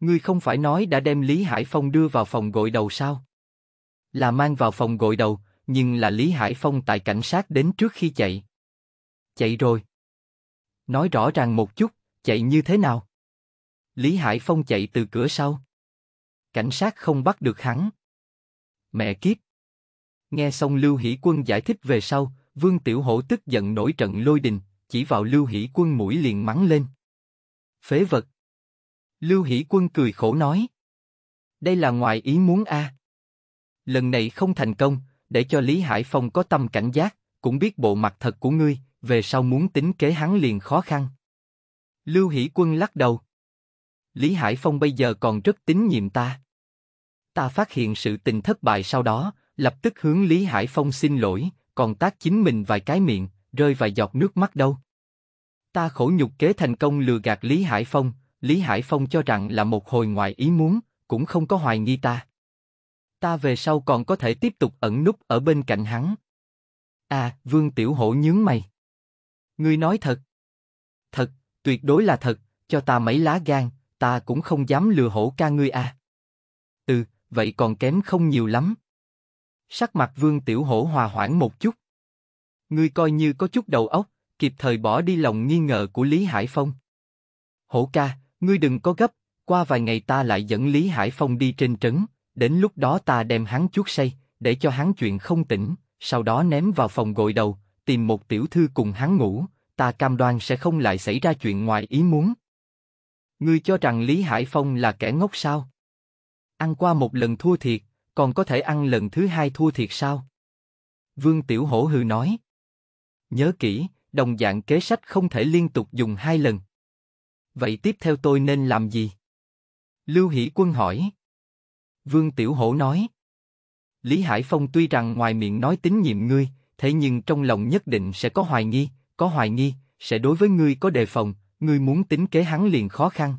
Ngươi không phải nói đã đem Lý Hải Phong đưa vào phòng gội đầu sao? Là mang vào phòng gội đầu, nhưng là Lý Hải Phong tại cảnh sát đến trước khi chạy. Chạy rồi. Nói rõ ràng một chút, chạy như thế nào? Lý Hải Phong chạy từ cửa sau. Cảnh sát không bắt được hắn. Mẹ kiếp. Nghe xong Lưu Hỷ Quân giải thích về sau, Vương Tiểu Hổ tức giận nổi trận lôi đình, chỉ vào Lưu Hỷ Quân mũi liền mắng lên. Phế vật! Lưu Hỷ Quân cười khổ nói. Đây là ngoài ý muốn a. À. Lần này không thành công, để cho Lý Hải Phong có tâm cảnh giác, cũng biết bộ mặt thật của ngươi, về sau muốn tính kế hắn liền khó khăn. Lưu Hỷ Quân lắc đầu. Lý Hải Phong bây giờ còn rất tín nhiệm ta. Ta phát hiện sự tình thất bại sau đó, lập tức hướng Lý Hải Phong xin lỗi, còn tác chính mình vài cái miệng, rơi vài giọt nước mắt đâu. Ta khổ nhục kế thành công lừa gạt Lý Hải Phong, Lý Hải Phong cho rằng là một hồi ngoại ý muốn, cũng không có hoài nghi ta. Ta về sau còn có thể tiếp tục ẩn núp ở bên cạnh hắn. À, Vương Tiểu Hổ nhướng mày. Ngươi nói thật. Thật, tuyệt đối là thật, cho ta mấy lá gan, ta cũng không dám lừa hổ ca ngươi à. Ừ, vậy còn kém không nhiều lắm. Sắc mặt Vương Tiểu Hổ hòa hoãn một chút. Ngươi coi như có chút đầu óc, kịp thời bỏ đi lòng nghi ngờ của Lý Hải Phong. Hổ ca, ngươi đừng có gấp, qua vài ngày ta lại dẫn Lý Hải Phong đi trên trấn, đến lúc đó ta đem hắn chuốt say, để cho hắn chuyện không tỉnh, sau đó ném vào phòng gội đầu, tìm một tiểu thư cùng hắn ngủ, ta cam đoan sẽ không lại xảy ra chuyện ngoài ý muốn. Ngươi cho rằng Lý Hải Phong là kẻ ngốc sao? Ăn qua một lần thua thiệt, còn có thể ăn lần thứ hai thua thiệt sao? Vương Tiểu Hổ hừ nói. Nhớ kỹ, đồng dạng kế sách không thể liên tục dùng hai lần. Vậy tiếp theo tôi nên làm gì? Lưu Hỷ Quân hỏi. Vương Tiểu Hổ nói. Lý Hải Phong tuy rằng ngoài miệng nói tín nhiệm ngươi, thế nhưng trong lòng nhất định sẽ có hoài nghi, có hoài nghi, sẽ đối với ngươi có đề phòng, ngươi muốn tính kế hắn liền khó khăn.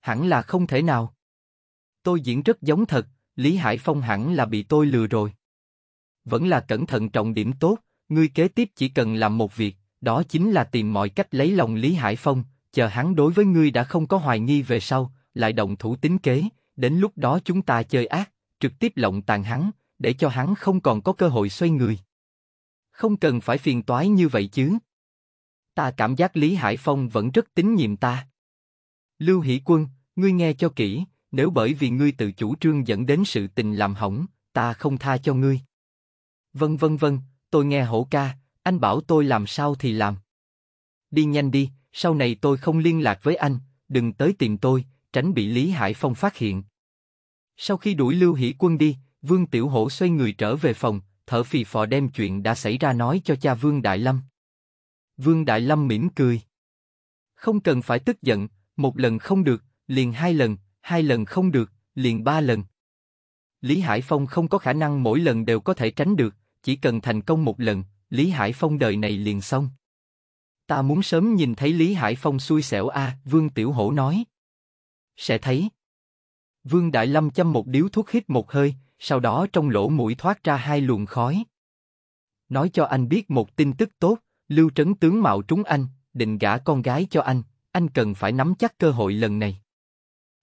Hẳn là không thể nào. Tôi diễn rất giống thật, Lý Hải Phong hẳn là bị tôi lừa rồi. Vẫn là cẩn thận trọng điểm tốt, Ngươi kế tiếp chỉ cần làm một việc, đó chính là tìm mọi cách lấy lòng Lý Hải Phong, chờ hắn đối với ngươi đã không có hoài nghi về sau, lại động thủ tính kế, đến lúc đó chúng ta chơi ác, trực tiếp lộng tàn hắn, để cho hắn không còn có cơ hội xoay người. Không cần phải phiền toái như vậy chứ. Ta cảm giác Lý Hải Phong vẫn rất tín nhiệm ta. Lưu Hỷ Quân, ngươi nghe cho kỹ, nếu bởi vì ngươi tự chủ trương dẫn đến sự tình làm hỏng, ta không tha cho ngươi. Vân vân vân, tôi nghe hổ ca, anh bảo tôi làm sao thì làm. Đi nhanh đi, sau này tôi không liên lạc với anh, đừng tới tìm tôi, tránh bị Lý Hải Phong phát hiện. Sau khi đuổi Lưu Hỷ Quân đi, Vương Tiểu Hổ xoay người trở về phòng, thở phì phò đem chuyện đã xảy ra nói cho cha Vương Đại Lâm. Vương Đại Lâm mỉm cười. Không cần phải tức giận, một lần không được, liền hai lần, hai lần không được, liền ba lần. Lý Hải Phong không có khả năng mỗi lần đều có thể tránh được, chỉ cần thành công một lần, Lý Hải Phong đời này liền xong. Ta muốn sớm nhìn thấy Lý Hải Phong xui xẻo a, à, Vương Tiểu Hổ nói. Sẽ thấy. Vương Đại Lâm châm một điếu thuốc hít một hơi, sau đó trong lỗ mũi thoát ra hai luồng khói. Nói cho anh biết một tin tức tốt, Lưu Trấn Tướng mạo trúng anh, định gả con gái cho anh, anh cần phải nắm chắc cơ hội lần này.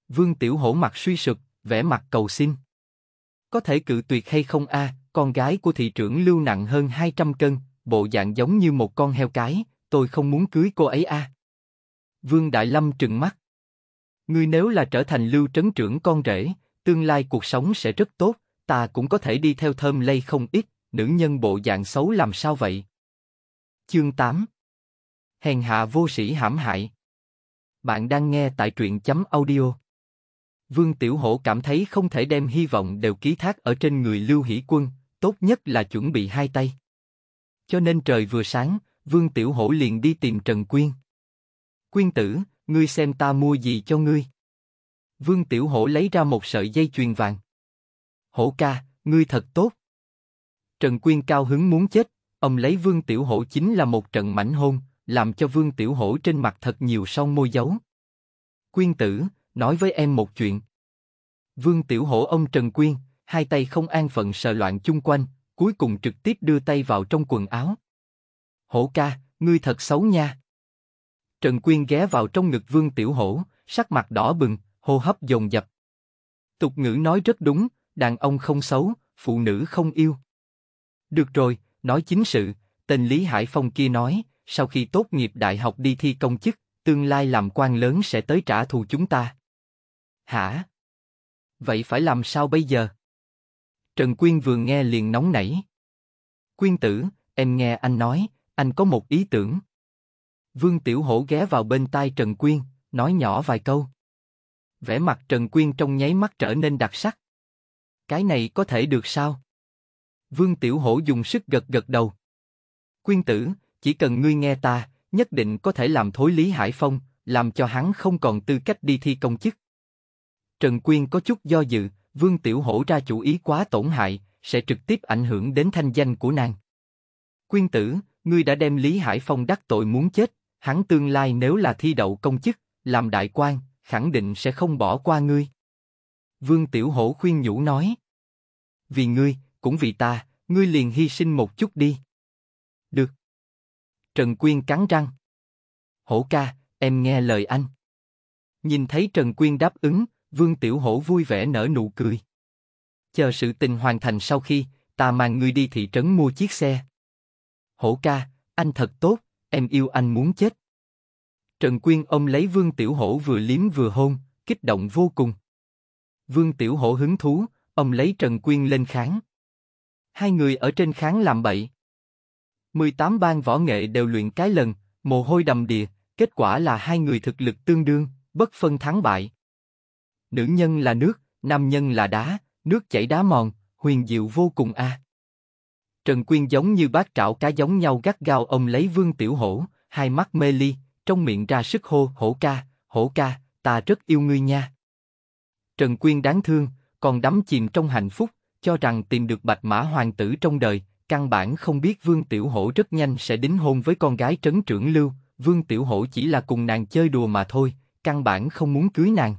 Vương Tiểu Hổ mặt suy sụp, vẻ mặt cầu xin. Có thể cự tuyệt hay không a? À, con gái của thị trưởng lưu nặng hơn 200 cân, bộ dạng giống như một con heo cái, tôi không muốn cưới cô ấy a. Vương Đại Lâm trừng mắt. Ngươi nếu là trở thành lưu trấn trưởng con rể, tương lai cuộc sống sẽ rất tốt, ta cũng có thể đi theo thơm lây không ít, nữ nhân bộ dạng xấu làm sao vậy? Chương 8 Hèn hạ vô sĩ hãm hại Bạn đang nghe tại truyện chấm audio Vương Tiểu Hổ cảm thấy không thể đem hy vọng đều ký thác ở trên người Lưu Hỷ Quân, tốt nhất là chuẩn bị hai tay. Cho nên trời vừa sáng, Vương Tiểu Hổ liền đi tìm Trần Quyên. Quyên tử, ngươi xem ta mua gì cho ngươi. Vương Tiểu Hổ lấy ra một sợi dây chuyền vàng. Hổ ca, ngươi thật tốt. Trần Quyên cao hứng muốn chết, ông lấy Vương Tiểu Hổ chính là một trận mảnh hôn, làm cho Vương Tiểu Hổ trên mặt thật nhiều son môi dấu. Quyên tử, nói với em một chuyện. Vương Tiểu Hổ ông Trần Quyên, hai tay không an phận sờ loạn chung quanh, cuối cùng trực tiếp đưa tay vào trong quần áo. Hổ ca, ngươi thật xấu nha. Trần Quyên ghé vào trong ngực Vương Tiểu Hổ, sắc mặt đỏ bừng, hô hấp dồn dập. Tục ngữ nói rất đúng, đàn ông không xấu, phụ nữ không yêu. Được rồi, nói chính sự, tên Lý Hải Phong kia nói, sau khi tốt nghiệp đại học đi thi công chức, tương lai làm quan lớn sẽ tới trả thù chúng ta. Hả? Vậy phải làm sao bây giờ? Trần Quyên vừa nghe liền nóng nảy. Quyên tử, em nghe anh nói, anh có một ý tưởng. Vương Tiểu Hổ ghé vào bên tai Trần Quyên, nói nhỏ vài câu. Vẻ mặt Trần Quyên trong nháy mắt trở nên đặc sắc. Cái này có thể được sao? Vương Tiểu Hổ dùng sức gật gật đầu. Quyên tử, chỉ cần ngươi nghe ta, nhất định có thể làm thối Lý Hải Phong, làm cho hắn không còn tư cách đi thi công chức. Trần Quyên có chút do dự, Vương Tiểu Hổ ra chủ ý quá tổn hại, sẽ trực tiếp ảnh hưởng đến thanh danh của nàng. Quyên tử, ngươi đã đem Lý Hải Phong đắc tội muốn chết, hắn tương lai nếu là thi đậu công chức, làm đại quan, khẳng định sẽ không bỏ qua ngươi. Vương Tiểu Hổ khuyên nhủ nói. Vì ngươi, cũng vì ta, ngươi liền hy sinh một chút đi. Được. Trần Quyên cắn răng. Hổ ca, em nghe lời anh. Nhìn thấy Trần Quyên đáp ứng, Vương Tiểu Hổ vui vẻ nở nụ cười. Chờ sự tình hoàn thành sau khi, ta mang người đi thị trấn mua chiếc xe. Hổ ca, anh thật tốt, em yêu anh muốn chết. Trần Quyên ông lấy Vương Tiểu Hổ vừa liếm vừa hôn, kích động vô cùng. Vương Tiểu Hổ hứng thú, ông lấy Trần Quyên lên kháng. Hai người ở trên kháng làm bậy. 18 ban võ nghệ đều luyện cái lần, mồ hôi đầm đìa, kết quả là hai người thực lực tương đương, bất phân thắng bại nữ nhân là nước, nam nhân là đá, nước chảy đá mòn, huyền diệu vô cùng a. Trần Quyên giống như bát trảo cá giống nhau gắt gao ông lấy Vương Tiểu Hổ, hai mắt mê ly, trong miệng ra sức hô hổ ca, hổ ca, ta rất yêu ngươi nha. Trần Quyên đáng thương, còn đắm chìm trong hạnh phúc, cho rằng tìm được bạch mã hoàng tử trong đời, căn bản không biết Vương Tiểu Hổ rất nhanh sẽ đính hôn với con gái trấn trưởng Lưu, Vương Tiểu Hổ chỉ là cùng nàng chơi đùa mà thôi, căn bản không muốn cưới nàng.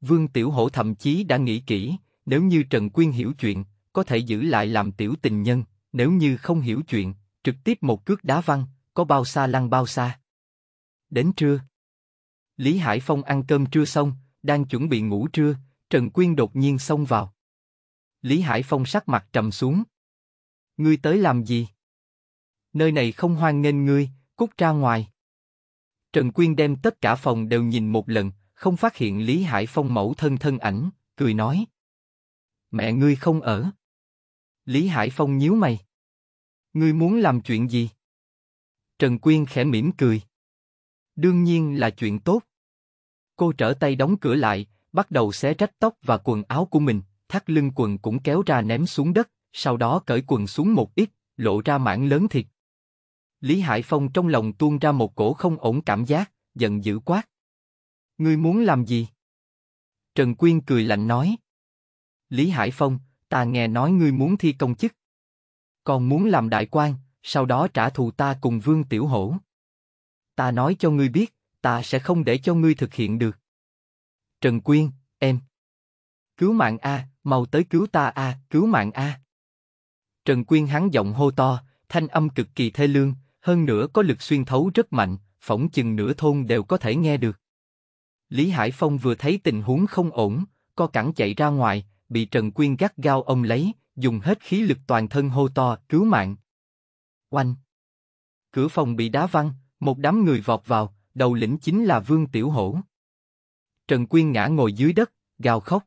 Vương Tiểu Hổ thậm chí đã nghĩ kỹ, nếu như Trần Quyên hiểu chuyện, có thể giữ lại làm tiểu tình nhân, nếu như không hiểu chuyện, trực tiếp một cước đá văng, có bao xa lăn bao xa. Đến trưa, Lý Hải Phong ăn cơm trưa xong, đang chuẩn bị ngủ trưa, Trần Quyên đột nhiên xông vào. Lý Hải Phong sắc mặt trầm xuống. Ngươi tới làm gì? Nơi này không hoan nghênh ngươi, cút ra ngoài. Trần Quyên đem tất cả phòng đều nhìn một lần, không phát hiện Lý Hải Phong mẫu thân thân ảnh, cười nói. Mẹ ngươi không ở. Lý Hải Phong nhíu mày. Ngươi muốn làm chuyện gì? Trần Quyên khẽ mỉm cười. Đương nhiên là chuyện tốt. Cô trở tay đóng cửa lại, bắt đầu xé rách tóc và quần áo của mình, thắt lưng quần cũng kéo ra ném xuống đất, sau đó cởi quần xuống một ít, lộ ra mảng lớn thịt. Lý Hải Phong trong lòng tuôn ra một cổ không ổn cảm giác, giận dữ quát. Ngươi muốn làm gì? Trần Quyên cười lạnh nói. Lý Hải Phong, ta nghe nói ngươi muốn thi công chức. Còn muốn làm đại quan, sau đó trả thù ta cùng Vương Tiểu Hổ. Ta nói cho ngươi biết, ta sẽ không để cho ngươi thực hiện được. Trần Quyên, em. Cứu mạng A, mau tới cứu ta A, cứu mạng A. Trần Quyên hắn giọng hô to, thanh âm cực kỳ thê lương, hơn nữa có lực xuyên thấu rất mạnh, phỏng chừng nửa thôn đều có thể nghe được. Lý Hải Phong vừa thấy tình huống không ổn, co cẳng chạy ra ngoài, bị Trần Quyên gắt gao ông lấy, dùng hết khí lực toàn thân hô to, cứu mạng. Oanh! Cửa phòng bị đá văng, một đám người vọt vào, đầu lĩnh chính là Vương Tiểu Hổ. Trần Quyên ngã ngồi dưới đất, gào khóc.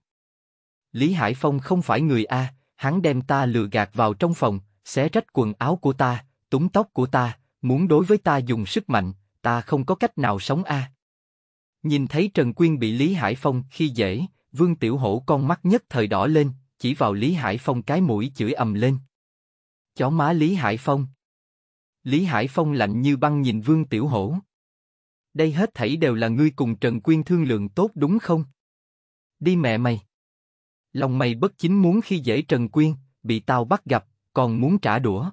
Lý Hải Phong không phải người A, hắn đem ta lừa gạt vào trong phòng, xé rách quần áo của ta, túng tóc của ta, muốn đối với ta dùng sức mạnh, ta không có cách nào sống A. Nhìn thấy Trần Quyên bị Lý Hải Phong khi dễ, Vương Tiểu Hổ con mắt nhất thời đỏ lên, chỉ vào Lý Hải Phong cái mũi chửi ầm lên. Chó má Lý Hải Phong. Lý Hải Phong lạnh như băng nhìn Vương Tiểu Hổ. Đây hết thảy đều là ngươi cùng Trần Quyên thương lượng tốt đúng không? Đi mẹ mày. Lòng mày bất chính muốn khi dễ Trần Quyên, bị tao bắt gặp, còn muốn trả đũa.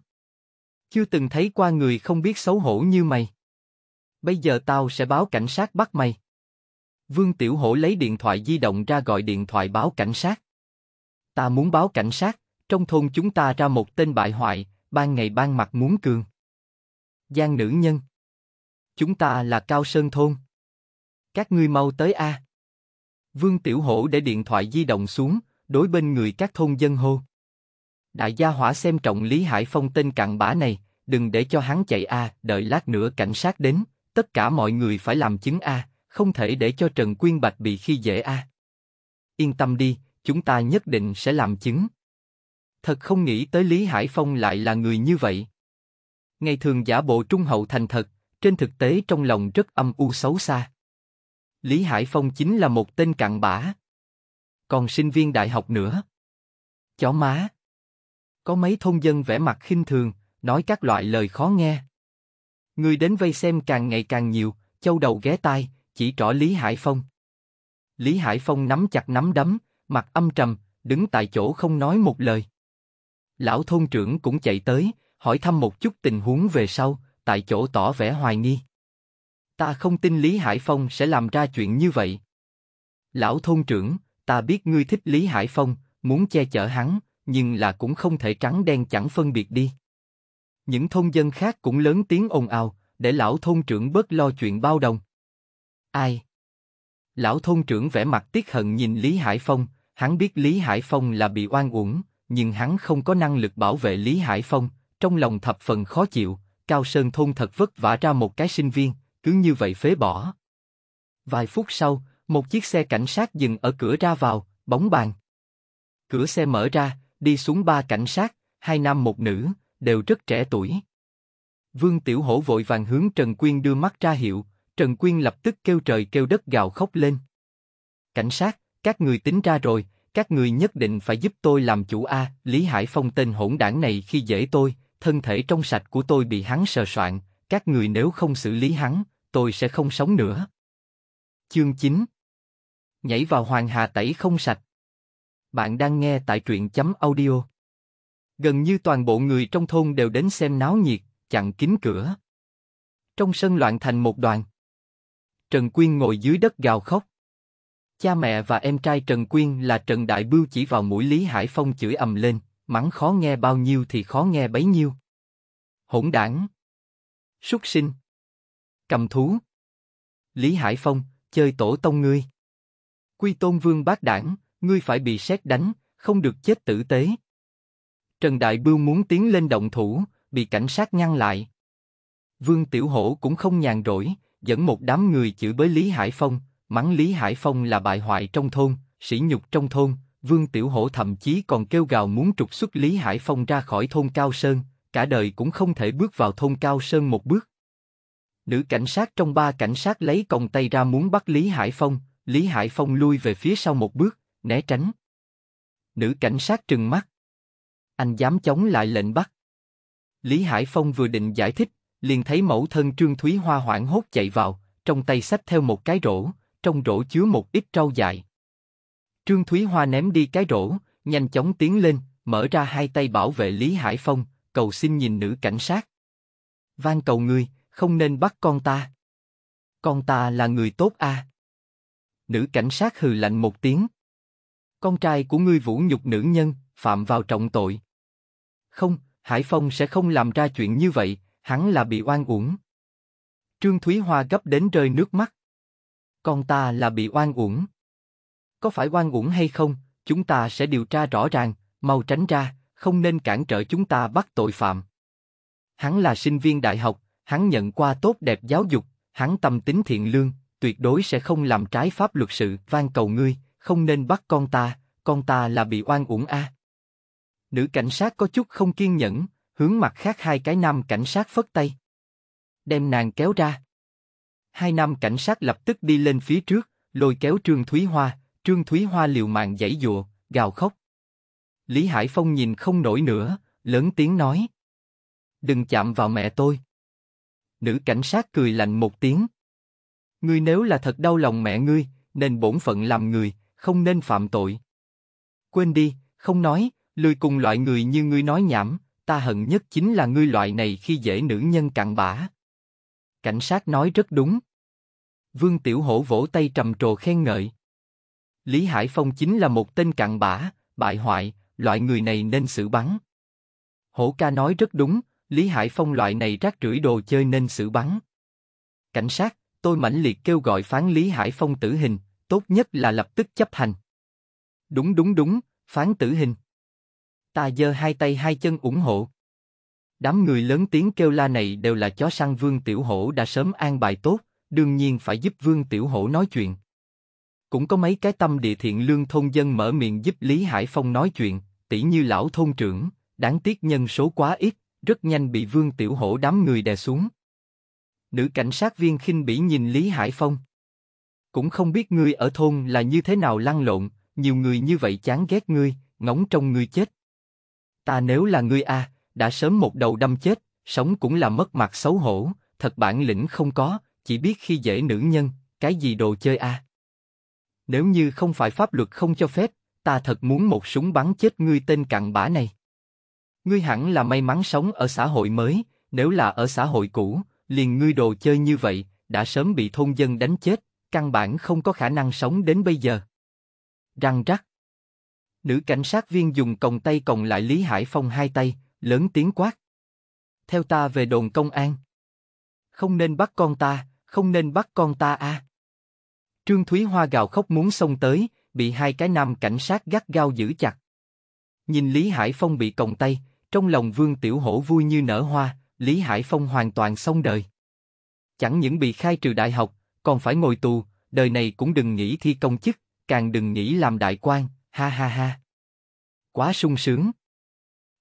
Chưa từng thấy qua người không biết xấu hổ như mày. Bây giờ tao sẽ báo cảnh sát bắt mày. Vương Tiểu Hổ lấy điện thoại di động ra gọi điện thoại báo cảnh sát. Ta muốn báo cảnh sát, trong thôn chúng ta ra một tên bại hoại, ban ngày ban mặt muốn cường. Giang nữ nhân. Chúng ta là Cao Sơn Thôn. Các ngươi mau tới A. Vương Tiểu Hổ để điện thoại di động xuống, đối bên người các thôn dân hô. Đại gia hỏa xem trọng Lý Hải Phong tên cặn bã này, đừng để cho hắn chạy A, đợi lát nữa cảnh sát đến, tất cả mọi người phải làm chứng A không thể để cho Trần Quyên Bạch bị khi dễ a. Yên tâm đi, chúng ta nhất định sẽ làm chứng. Thật không nghĩ tới Lý Hải Phong lại là người như vậy. Ngày thường giả bộ trung hậu thành thật, trên thực tế trong lòng rất âm u xấu xa. Lý Hải Phong chính là một tên cặn bã. Còn sinh viên đại học nữa. Chó má. Có mấy thôn dân vẻ mặt khinh thường, nói các loại lời khó nghe. Người đến vây xem càng ngày càng nhiều, châu đầu ghé tai, chỉ trỏ Lý Hải Phong. Lý Hải Phong nắm chặt nắm đấm, mặt âm trầm, đứng tại chỗ không nói một lời. Lão thôn trưởng cũng chạy tới, hỏi thăm một chút tình huống về sau, tại chỗ tỏ vẻ hoài nghi. Ta không tin Lý Hải Phong sẽ làm ra chuyện như vậy. Lão thôn trưởng, ta biết ngươi thích Lý Hải Phong, muốn che chở hắn, nhưng là cũng không thể trắng đen chẳng phân biệt đi. Những thôn dân khác cũng lớn tiếng ồn ào, để lão thôn trưởng bớt lo chuyện bao đồng. Ai? Lão thôn trưởng vẻ mặt tiếc hận nhìn Lý Hải Phong, hắn biết Lý Hải Phong là bị oan uổng, nhưng hắn không có năng lực bảo vệ Lý Hải Phong, trong lòng thập phần khó chịu, Cao Sơn thôn thật vất vả ra một cái sinh viên, cứ như vậy phế bỏ. Vài phút sau, một chiếc xe cảnh sát dừng ở cửa ra vào, bóng bàn. Cửa xe mở ra, đi xuống ba cảnh sát, hai nam một nữ, đều rất trẻ tuổi. Vương Tiểu Hổ vội vàng hướng Trần Quyên đưa mắt ra hiệu, Trần Quyên lập tức kêu trời kêu đất gào khóc lên. Cảnh sát, các người tính ra rồi, các người nhất định phải giúp tôi làm chủ A, Lý Hải Phong tên hỗn đảng này khi dễ tôi, thân thể trong sạch của tôi bị hắn sờ soạn, các người nếu không xử lý hắn, tôi sẽ không sống nữa. Chương 9 Nhảy vào hoàng hà tẩy không sạch Bạn đang nghe tại truyện chấm audio Gần như toàn bộ người trong thôn đều đến xem náo nhiệt, chặn kín cửa. Trong sân loạn thành một đoàn Trần Quyên ngồi dưới đất gào khóc. Cha mẹ và em trai Trần Quyên là Trần Đại Bưu chỉ vào mũi Lý Hải Phong chửi ầm lên, mắng khó nghe bao nhiêu thì khó nghe bấy nhiêu. Hỗn đảng. Súc sinh. Cầm thú. Lý Hải Phong, chơi tổ tông ngươi. Quy tôn vương bác đảng, ngươi phải bị xét đánh, không được chết tử tế. Trần Đại Bưu muốn tiến lên động thủ, bị cảnh sát ngăn lại. Vương Tiểu Hổ cũng không nhàn rỗi, dẫn một đám người chửi bới Lý Hải Phong, mắng Lý Hải Phong là bại hoại trong thôn, sỉ nhục trong thôn, Vương Tiểu Hổ thậm chí còn kêu gào muốn trục xuất Lý Hải Phong ra khỏi thôn Cao Sơn, cả đời cũng không thể bước vào thôn Cao Sơn một bước. Nữ cảnh sát trong ba cảnh sát lấy còng tay ra muốn bắt Lý Hải Phong, Lý Hải Phong lui về phía sau một bước, né tránh. Nữ cảnh sát trừng mắt. Anh dám chống lại lệnh bắt. Lý Hải Phong vừa định giải thích, liền thấy mẫu thân Trương Thúy Hoa hoảng hốt chạy vào, trong tay xách theo một cái rổ, trong rổ chứa một ít rau dại. Trương Thúy Hoa ném đi cái rổ, nhanh chóng tiến lên, mở ra hai tay bảo vệ Lý Hải Phong, cầu xin nhìn nữ cảnh sát. Van cầu ngươi, không nên bắt con ta. Con ta là người tốt a. À? Nữ cảnh sát hừ lạnh một tiếng. Con trai của ngươi vũ nhục nữ nhân, phạm vào trọng tội. Không, Hải Phong sẽ không làm ra chuyện như vậy, hắn là bị oan uổng. Trương Thúy Hoa gấp đến rơi nước mắt. Con ta là bị oan uổng. Có phải oan uổng hay không, chúng ta sẽ điều tra rõ ràng, mau tránh ra, không nên cản trở chúng ta bắt tội phạm. Hắn là sinh viên đại học, hắn nhận qua tốt đẹp giáo dục, hắn tâm tính thiện lương, tuyệt đối sẽ không làm trái pháp luật sự, van cầu ngươi, không nên bắt con ta, con ta là bị oan uổng a. Nữ cảnh sát có chút không kiên nhẫn, Hướng mặt khác hai cái nam cảnh sát phất tay. Đem nàng kéo ra. Hai nam cảnh sát lập tức đi lên phía trước, lôi kéo Trương Thúy Hoa, Trương Thúy Hoa liều mạng giãy dụa, gào khóc. Lý Hải Phong nhìn không nổi nữa, lớn tiếng nói. Đừng chạm vào mẹ tôi. Nữ cảnh sát cười lạnh một tiếng. Ngươi nếu là thật đau lòng mẹ ngươi, nên bổn phận làm người, không nên phạm tội. Quên đi, không nói, lười cùng loại người như ngươi nói nhảm, ta hận nhất chính là ngươi loại này khi dễ nữ nhân cặn bã. Cảnh sát nói rất đúng. Vương Tiểu Hổ vỗ tay trầm trồ khen ngợi. Lý Hải Phong chính là một tên cặn bã, bại hoại, loại người này nên xử bắn. Hổ ca nói rất đúng, Lý Hải Phong loại này rác rưởi đồ chơi nên xử bắn. Cảnh sát, tôi mãnh liệt kêu gọi phán Lý Hải Phong tử hình, tốt nhất là lập tức chấp hành. Đúng đúng đúng, phán tử hình. Ta giơ hai tay hai chân ủng hộ. Đám người lớn tiếng kêu la này đều là chó săn Vương Tiểu Hổ đã sớm an bài tốt, đương nhiên phải giúp Vương Tiểu Hổ nói chuyện. Cũng có mấy cái tâm địa thiện lương thôn dân mở miệng giúp Lý Hải Phong nói chuyện, tỷ như lão thôn trưởng, đáng tiếc nhân số quá ít, rất nhanh bị Vương Tiểu Hổ đám người đè xuống. Nữ cảnh sát viên khinh bỉ nhìn Lý Hải Phong. Cũng không biết ngươi ở thôn là như thế nào lăn lộn, nhiều người như vậy chán ghét ngươi, ngóng trong ngươi chết. Ta nếu là ngươi a, đã sớm một đầu đâm chết, sống cũng là mất mặt xấu hổ, thật bản lĩnh không có, chỉ biết khi dễ nữ nhân, cái gì đồ chơi a. Nếu như không phải pháp luật không cho phép, ta thật muốn một súng bắn chết ngươi tên cặn bã này. Ngươi hẳn là may mắn sống ở xã hội mới, nếu là ở xã hội cũ, liền ngươi đồ chơi như vậy, đã sớm bị thôn dân đánh chết, căn bản không có khả năng sống đến bây giờ. Răng rắc, Nữ cảnh sát viên dùng còng tay còng lại Lý Hải Phong hai tay, lớn tiếng quát. Theo ta về đồn công an. Không nên bắt con ta, không nên bắt con ta a. À. Trương Thúy Hoa gào khóc muốn xông tới, bị hai cái nam cảnh sát gắt gao giữ chặt. Nhìn Lý Hải Phong bị còng tay, trong lòng Vương Tiểu Hổ vui như nở hoa, Lý Hải Phong hoàn toàn xong đời. Chẳng những bị khai trừ đại học, còn phải ngồi tù, đời này cũng đừng nghĩ thi công chức, càng đừng nghĩ làm đại quan, ha ha ha. Quá sung sướng.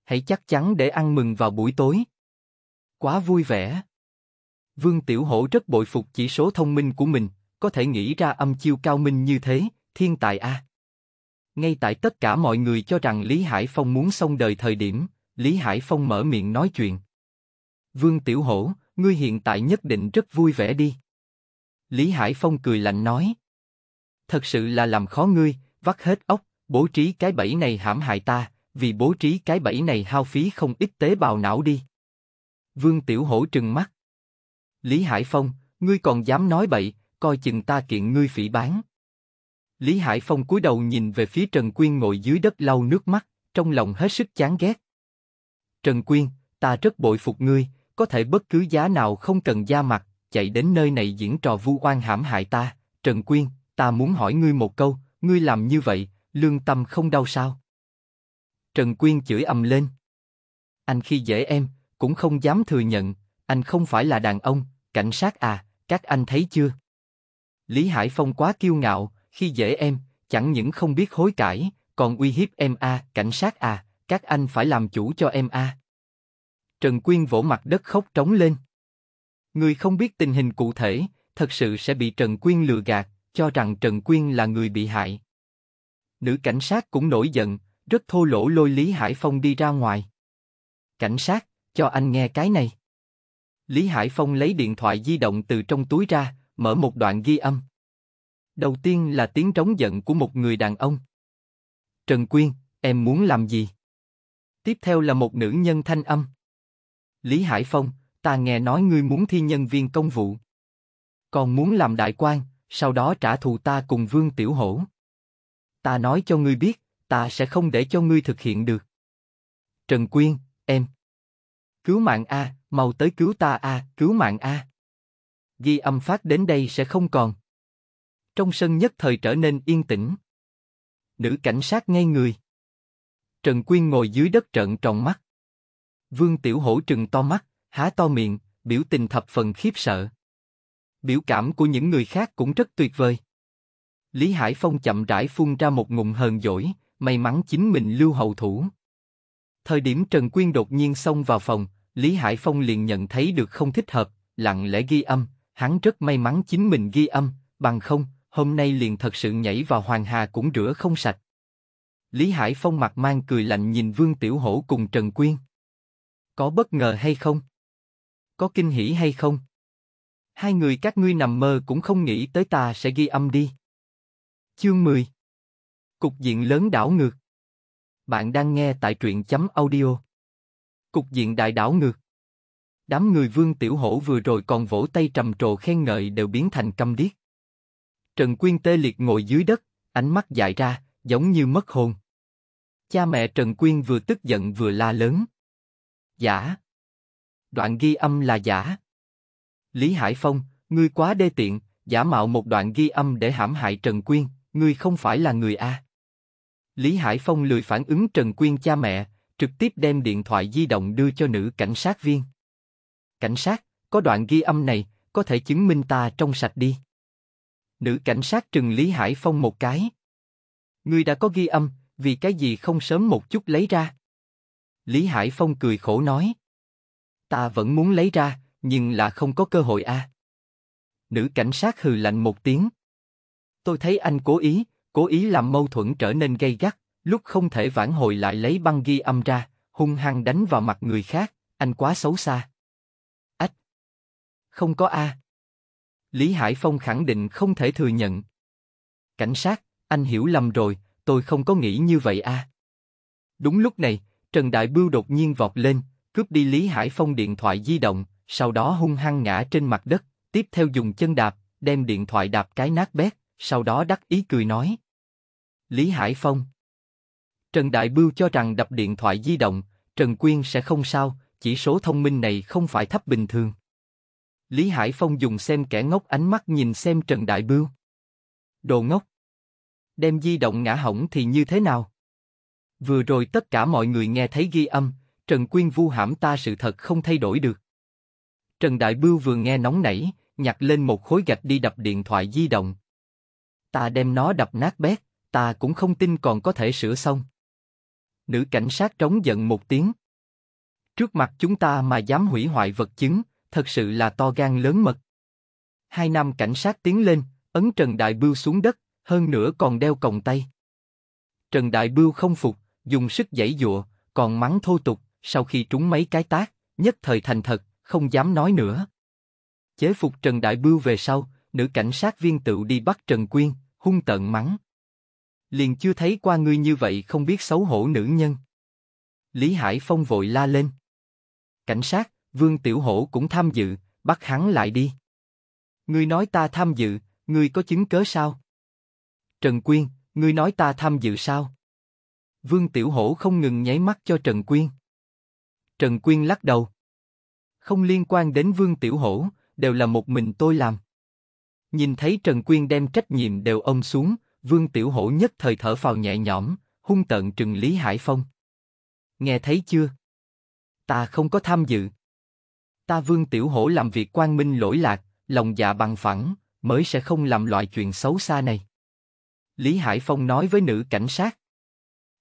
Hãy chắc chắn để ăn mừng vào buổi tối. Quá vui vẻ. Vương Tiểu Hổ rất bội phục chỉ số thông minh của mình, có thể nghĩ ra âm chiêu cao minh như thế, thiên tài a. Ngay tại tất cả mọi người cho rằng Lý Hải Phong muốn xong đời thời điểm, Lý Hải Phong mở miệng nói chuyện. Vương Tiểu Hổ, ngươi hiện tại nhất định rất vui vẻ đi. Lý Hải Phong cười lạnh nói. Thật sự là làm khó ngươi, vắt hết óc, bố trí cái bẫy này hãm hại ta, vì bố trí cái bẫy này hao phí không ít tế bào não đi. Vương Tiểu Hổ trừng mắt. Lý Hải Phong, ngươi còn dám nói bậy, coi chừng ta kiện ngươi phỉ bán. Lý Hải Phong cúi đầu nhìn về phía Trần Quyên ngồi dưới đất lau nước mắt, trong lòng hết sức chán ghét. Trần Quyên, ta rất bội phục ngươi, có thể bất cứ giá nào không cần da mặt, chạy đến nơi này diễn trò vu oan hãm hại ta. Trần Quyên, ta muốn hỏi ngươi một câu, ngươi làm như vậy, lương tâm không đau sao? Trần Quyên chửi ầm lên. Anh khi dễ em, cũng không dám thừa nhận, anh không phải là đàn ông, cảnh sát à, các anh thấy chưa? Lý Hải Phong quá kiêu ngạo, khi dễ em, chẳng những không biết hối cải, còn uy hiếp em a, à, cảnh sát à, các anh phải làm chủ cho em a. À. Trần Quyên vỗ mặt đất khóc trống lên. Người không biết tình hình cụ thể, thật sự sẽ bị Trần Quyên lừa gạt, cho rằng Trần Quyên là người bị hại. Nữ cảnh sát cũng nổi giận, rất thô lỗ lôi Lý Hải Phong đi ra ngoài. Cảnh sát, cho anh nghe cái này. Lý Hải Phong lấy điện thoại di động từ trong túi ra, mở một đoạn ghi âm. Đầu tiên là tiếng trống giận của một người đàn ông. Trần Quyên, em muốn làm gì? Tiếp theo là một nữ nhân thanh âm. Lý Hải Phong, ta nghe nói ngươi muốn thi nhân viên công vụ. Còn muốn làm đại quan, sau đó trả thù ta cùng Vương Tiểu Hổ ta nói cho ngươi biết, ta sẽ không để cho ngươi thực hiện được. Trần Quyên, em. Cứu mạng A, mau tới cứu ta A, cứu mạng A. Di âm phát đến đây sẽ không còn. Trong sân nhất thời trở nên yên tĩnh. Nữ cảnh sát ngay người. Trần Quyên ngồi dưới đất trợn tròn mắt. Vương Tiểu Hổ trừng to mắt, há to miệng, biểu tình thập phần khiếp sợ. Biểu cảm của những người khác cũng rất tuyệt vời. Lý Hải Phong chậm rãi phun ra một ngụm hờn dỗi, may mắn chính mình lưu hậu thủ. Thời điểm Trần Quyên đột nhiên xông vào phòng, Lý Hải Phong liền nhận thấy được không thích hợp, lặng lẽ ghi âm, hắn rất may mắn chính mình ghi âm, bằng không, hôm nay liền thật sự nhảy vào hoàng hà cũng rửa không sạch. Lý Hải Phong mặt mang cười lạnh nhìn Vương Tiểu Hổ cùng Trần Quyên. Có bất ngờ hay không? Có kinh hỉ hay không? Hai người các ngươi nằm mơ cũng không nghĩ tới ta sẽ ghi âm đi. Chương 10 Cục diện lớn đảo ngược Bạn đang nghe tại truyện chấm audio Cục diện đại đảo ngược Đám người vương tiểu hổ vừa rồi còn vỗ tay trầm trồ khen ngợi đều biến thành câm điếc. Trần Quyên tê liệt ngồi dưới đất, ánh mắt dại ra, giống như mất hồn. Cha mẹ Trần Quyên vừa tức giận vừa la lớn. Giả. Đoạn ghi âm là giả. Lý Hải Phong, ngươi quá đê tiện, giả mạo một đoạn ghi âm để hãm hại Trần Quyên, ngươi không phải là người a. Lý Hải Phong lười phản ứng Trần Quyên cha mẹ, trực tiếp đem điện thoại di động đưa cho nữ cảnh sát viên. Cảnh sát, có đoạn ghi âm này, có thể chứng minh ta trong sạch đi. Nữ cảnh sát trừng Lý Hải Phong một cái. Ngươi đã có ghi âm, vì cái gì không sớm một chút lấy ra? Lý Hải Phong cười khổ nói. Ta vẫn muốn lấy ra, nhưng là không có cơ hội a. Nữ cảnh sát hừ lạnh một tiếng. Tôi thấy anh cố ý, cố ý làm mâu thuẫn trở nên gây gắt, lúc không thể vãn hồi lại lấy băng ghi âm ra, hung hăng đánh vào mặt người khác, anh quá xấu xa. Ách! Không có A. Lý Hải Phong khẳng định không thể thừa nhận. Cảnh sát, anh hiểu lầm rồi, tôi không có nghĩ như vậy A. Đúng lúc này, Trần Đại Bưu đột nhiên vọt lên, cướp đi Lý Hải Phong điện thoại di động, sau đó hung hăng ngã trên mặt đất, tiếp theo dùng chân đạp, đem điện thoại đạp cái nát bét, sau đó đắc ý cười nói. Lý Hải Phong Trần Đại Bưu cho rằng đập điện thoại di động, Trần Quyên sẽ không sao, chỉ số thông minh này không phải thấp bình thường. Lý Hải Phong dùng xem kẻ ngốc ánh mắt nhìn xem Trần Đại Bưu. Đồ ngốc! Đem di động ngã hỏng thì như thế nào? Vừa rồi tất cả mọi người nghe thấy ghi âm, Trần Quyên vu hãm ta sự thật không thay đổi được. Trần Đại Bưu vừa nghe nóng nảy, nhặt lên một khối gạch đi đập điện thoại di động ta đem nó đập nát bét, ta cũng không tin còn có thể sửa xong. Nữ cảnh sát trống giận một tiếng. Trước mặt chúng ta mà dám hủy hoại vật chứng, thật sự là to gan lớn mật. Hai nam cảnh sát tiến lên, ấn Trần Đại Bưu xuống đất, hơn nữa còn đeo còng tay. Trần Đại Bưu không phục, dùng sức giãy dụa, còn mắng thô tục, sau khi trúng mấy cái tác, nhất thời thành thật, không dám nói nữa. Chế phục Trần Đại Bưu về sau, nữ cảnh sát viên tự đi bắt Trần Quyên, hung tợn mắng. Liền chưa thấy qua ngươi như vậy không biết xấu hổ nữ nhân. Lý Hải Phong vội la lên. Cảnh sát, Vương Tiểu Hổ cũng tham dự, bắt hắn lại đi. Ngươi nói ta tham dự, ngươi có chứng cớ sao? Trần Quyên, ngươi nói ta tham dự sao? Vương Tiểu Hổ không ngừng nháy mắt cho Trần Quyên. Trần Quyên lắc đầu. Không liên quan đến Vương Tiểu Hổ, đều là một mình tôi làm. Nhìn thấy Trần Quyên đem trách nhiệm đều ông xuống, Vương Tiểu Hổ nhất thời thở phào nhẹ nhõm, hung tợn trừng Lý Hải Phong. Nghe thấy chưa? Ta không có tham dự. Ta Vương Tiểu Hổ làm việc quan minh lỗi lạc, lòng dạ bằng phẳng, mới sẽ không làm loại chuyện xấu xa này. Lý Hải Phong nói với nữ cảnh sát.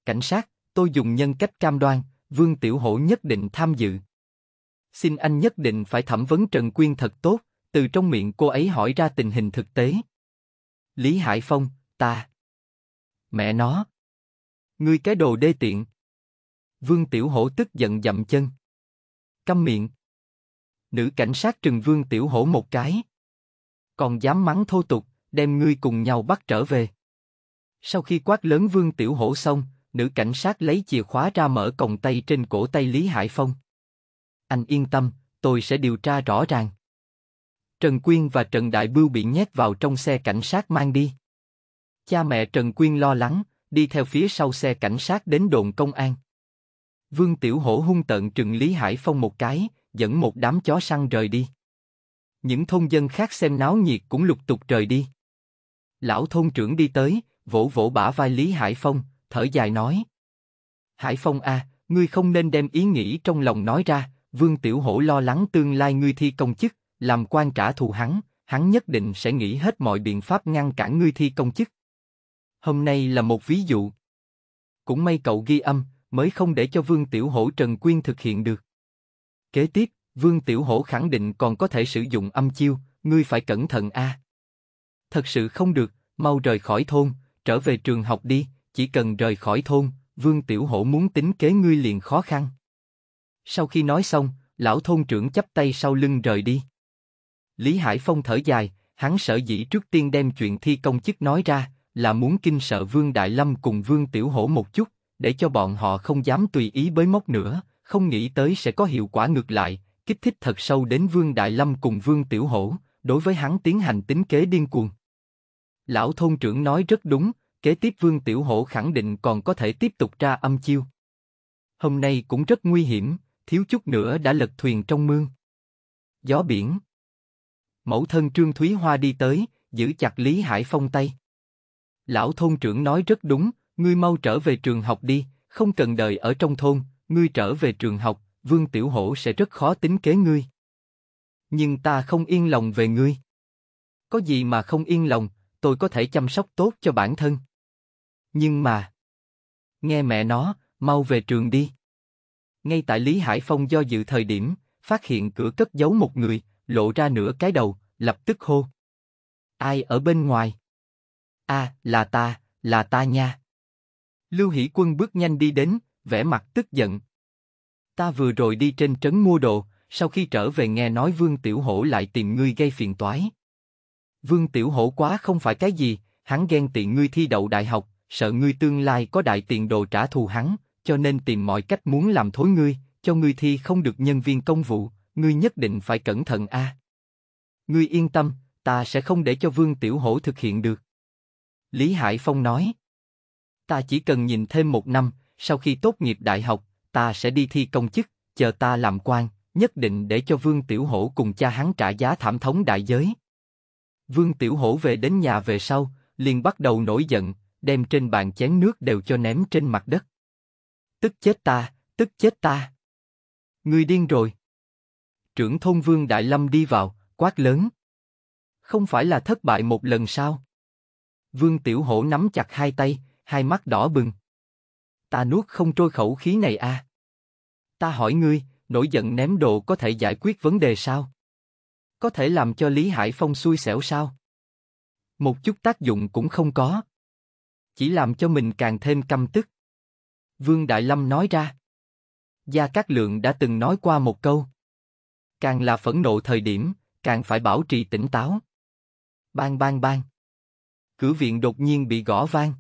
Cảnh sát, tôi dùng nhân cách cam đoan, Vương Tiểu Hổ nhất định tham dự. Xin anh nhất định phải thẩm vấn Trần Quyên thật tốt từ trong miệng cô ấy hỏi ra tình hình thực tế. Lý Hải Phong, ta. Mẹ nó. Ngươi cái đồ đê tiện. Vương Tiểu Hổ tức giận dậm chân. Câm miệng. Nữ cảnh sát trừng Vương Tiểu Hổ một cái. Còn dám mắng thô tục, đem ngươi cùng nhau bắt trở về. Sau khi quát lớn Vương Tiểu Hổ xong, nữ cảnh sát lấy chìa khóa ra mở còng tay trên cổ tay Lý Hải Phong. Anh yên tâm, tôi sẽ điều tra rõ ràng. Trần Quyên và Trần Đại Bưu bị nhét vào trong xe cảnh sát mang đi. Cha mẹ Trần Quyên lo lắng, đi theo phía sau xe cảnh sát đến đồn công an. Vương Tiểu Hổ hung tợn trừng Lý Hải Phong một cái, dẫn một đám chó săn rời đi. Những thôn dân khác xem náo nhiệt cũng lục tục rời đi. Lão thôn trưởng đi tới, vỗ vỗ bả vai Lý Hải Phong, thở dài nói. Hải Phong a, à, ngươi không nên đem ý nghĩ trong lòng nói ra, Vương Tiểu Hổ lo lắng tương lai ngươi thi công chức, làm quan trả thù hắn, hắn nhất định sẽ nghĩ hết mọi biện pháp ngăn cản ngươi thi công chức. Hôm nay là một ví dụ. Cũng may cậu ghi âm, mới không để cho Vương Tiểu Hổ Trần Quyên thực hiện được. Kế tiếp, Vương Tiểu Hổ khẳng định còn có thể sử dụng âm chiêu, ngươi phải cẩn thận a. À. Thật sự không được, mau rời khỏi thôn, trở về trường học đi, chỉ cần rời khỏi thôn, Vương Tiểu Hổ muốn tính kế ngươi liền khó khăn. Sau khi nói xong, lão thôn trưởng chắp tay sau lưng rời đi. Lý Hải Phong thở dài, hắn sở dĩ trước tiên đem chuyện thi công chức nói ra, là muốn kinh sợ Vương Đại Lâm cùng Vương Tiểu Hổ một chút, để cho bọn họ không dám tùy ý bới móc nữa, không nghĩ tới sẽ có hiệu quả ngược lại, kích thích thật sâu đến Vương Đại Lâm cùng Vương Tiểu Hổ, đối với hắn tiến hành tính kế điên cuồng. Lão thôn trưởng nói rất đúng, kế tiếp Vương Tiểu Hổ khẳng định còn có thể tiếp tục ra âm chiêu. Hôm nay cũng rất nguy hiểm, thiếu chút nữa đã lật thuyền trong mương. Gió biển Mẫu thân Trương Thúy Hoa đi tới, giữ chặt Lý Hải Phong tay. Lão thôn trưởng nói rất đúng, ngươi mau trở về trường học đi, không cần đợi ở trong thôn, ngươi trở về trường học, Vương Tiểu Hổ sẽ rất khó tính kế ngươi. Nhưng ta không yên lòng về ngươi. Có gì mà không yên lòng, tôi có thể chăm sóc tốt cho bản thân. Nhưng mà... Nghe mẹ nó, mau về trường đi. Ngay tại Lý Hải Phong do dự thời điểm, phát hiện cửa cất giấu một người, lộ ra nửa cái đầu, lập tức hô. Ai ở bên ngoài? a là ta, là ta nha. Lưu Hỷ Quân bước nhanh đi đến, vẻ mặt tức giận. Ta vừa rồi đi trên trấn mua đồ, sau khi trở về nghe nói Vương Tiểu Hổ lại tìm ngươi gây phiền toái. Vương Tiểu Hổ quá không phải cái gì, hắn ghen tị ngươi thi đậu đại học, sợ ngươi tương lai có đại tiền đồ trả thù hắn, cho nên tìm mọi cách muốn làm thối ngươi, cho ngươi thi không được nhân viên công vụ, ngươi nhất định phải cẩn thận a. À. Ngươi yên tâm, ta sẽ không để cho Vương Tiểu Hổ thực hiện được. Lý Hải Phong nói. Ta chỉ cần nhìn thêm một năm, sau khi tốt nghiệp đại học, ta sẽ đi thi công chức, chờ ta làm quan, nhất định để cho Vương Tiểu Hổ cùng cha hắn trả giá thảm thống đại giới. Vương Tiểu Hổ về đến nhà về sau, liền bắt đầu nổi giận, đem trên bàn chén nước đều cho ném trên mặt đất. Tức chết ta, tức chết ta. người điên rồi trưởng thôn Vương Đại Lâm đi vào, quát lớn. Không phải là thất bại một lần sao? Vương Tiểu Hổ nắm chặt hai tay, hai mắt đỏ bừng. Ta nuốt không trôi khẩu khí này a. À? Ta hỏi ngươi, nổi giận ném đồ có thể giải quyết vấn đề sao? Có thể làm cho Lý Hải Phong xui xẻo sao? Một chút tác dụng cũng không có. Chỉ làm cho mình càng thêm căm tức. Vương Đại Lâm nói ra. Gia Cát Lượng đã từng nói qua một câu. Càng là phẫn nộ thời điểm, càng phải bảo trì tỉnh táo. Bang bang bang. Cửa viện đột nhiên bị gõ vang.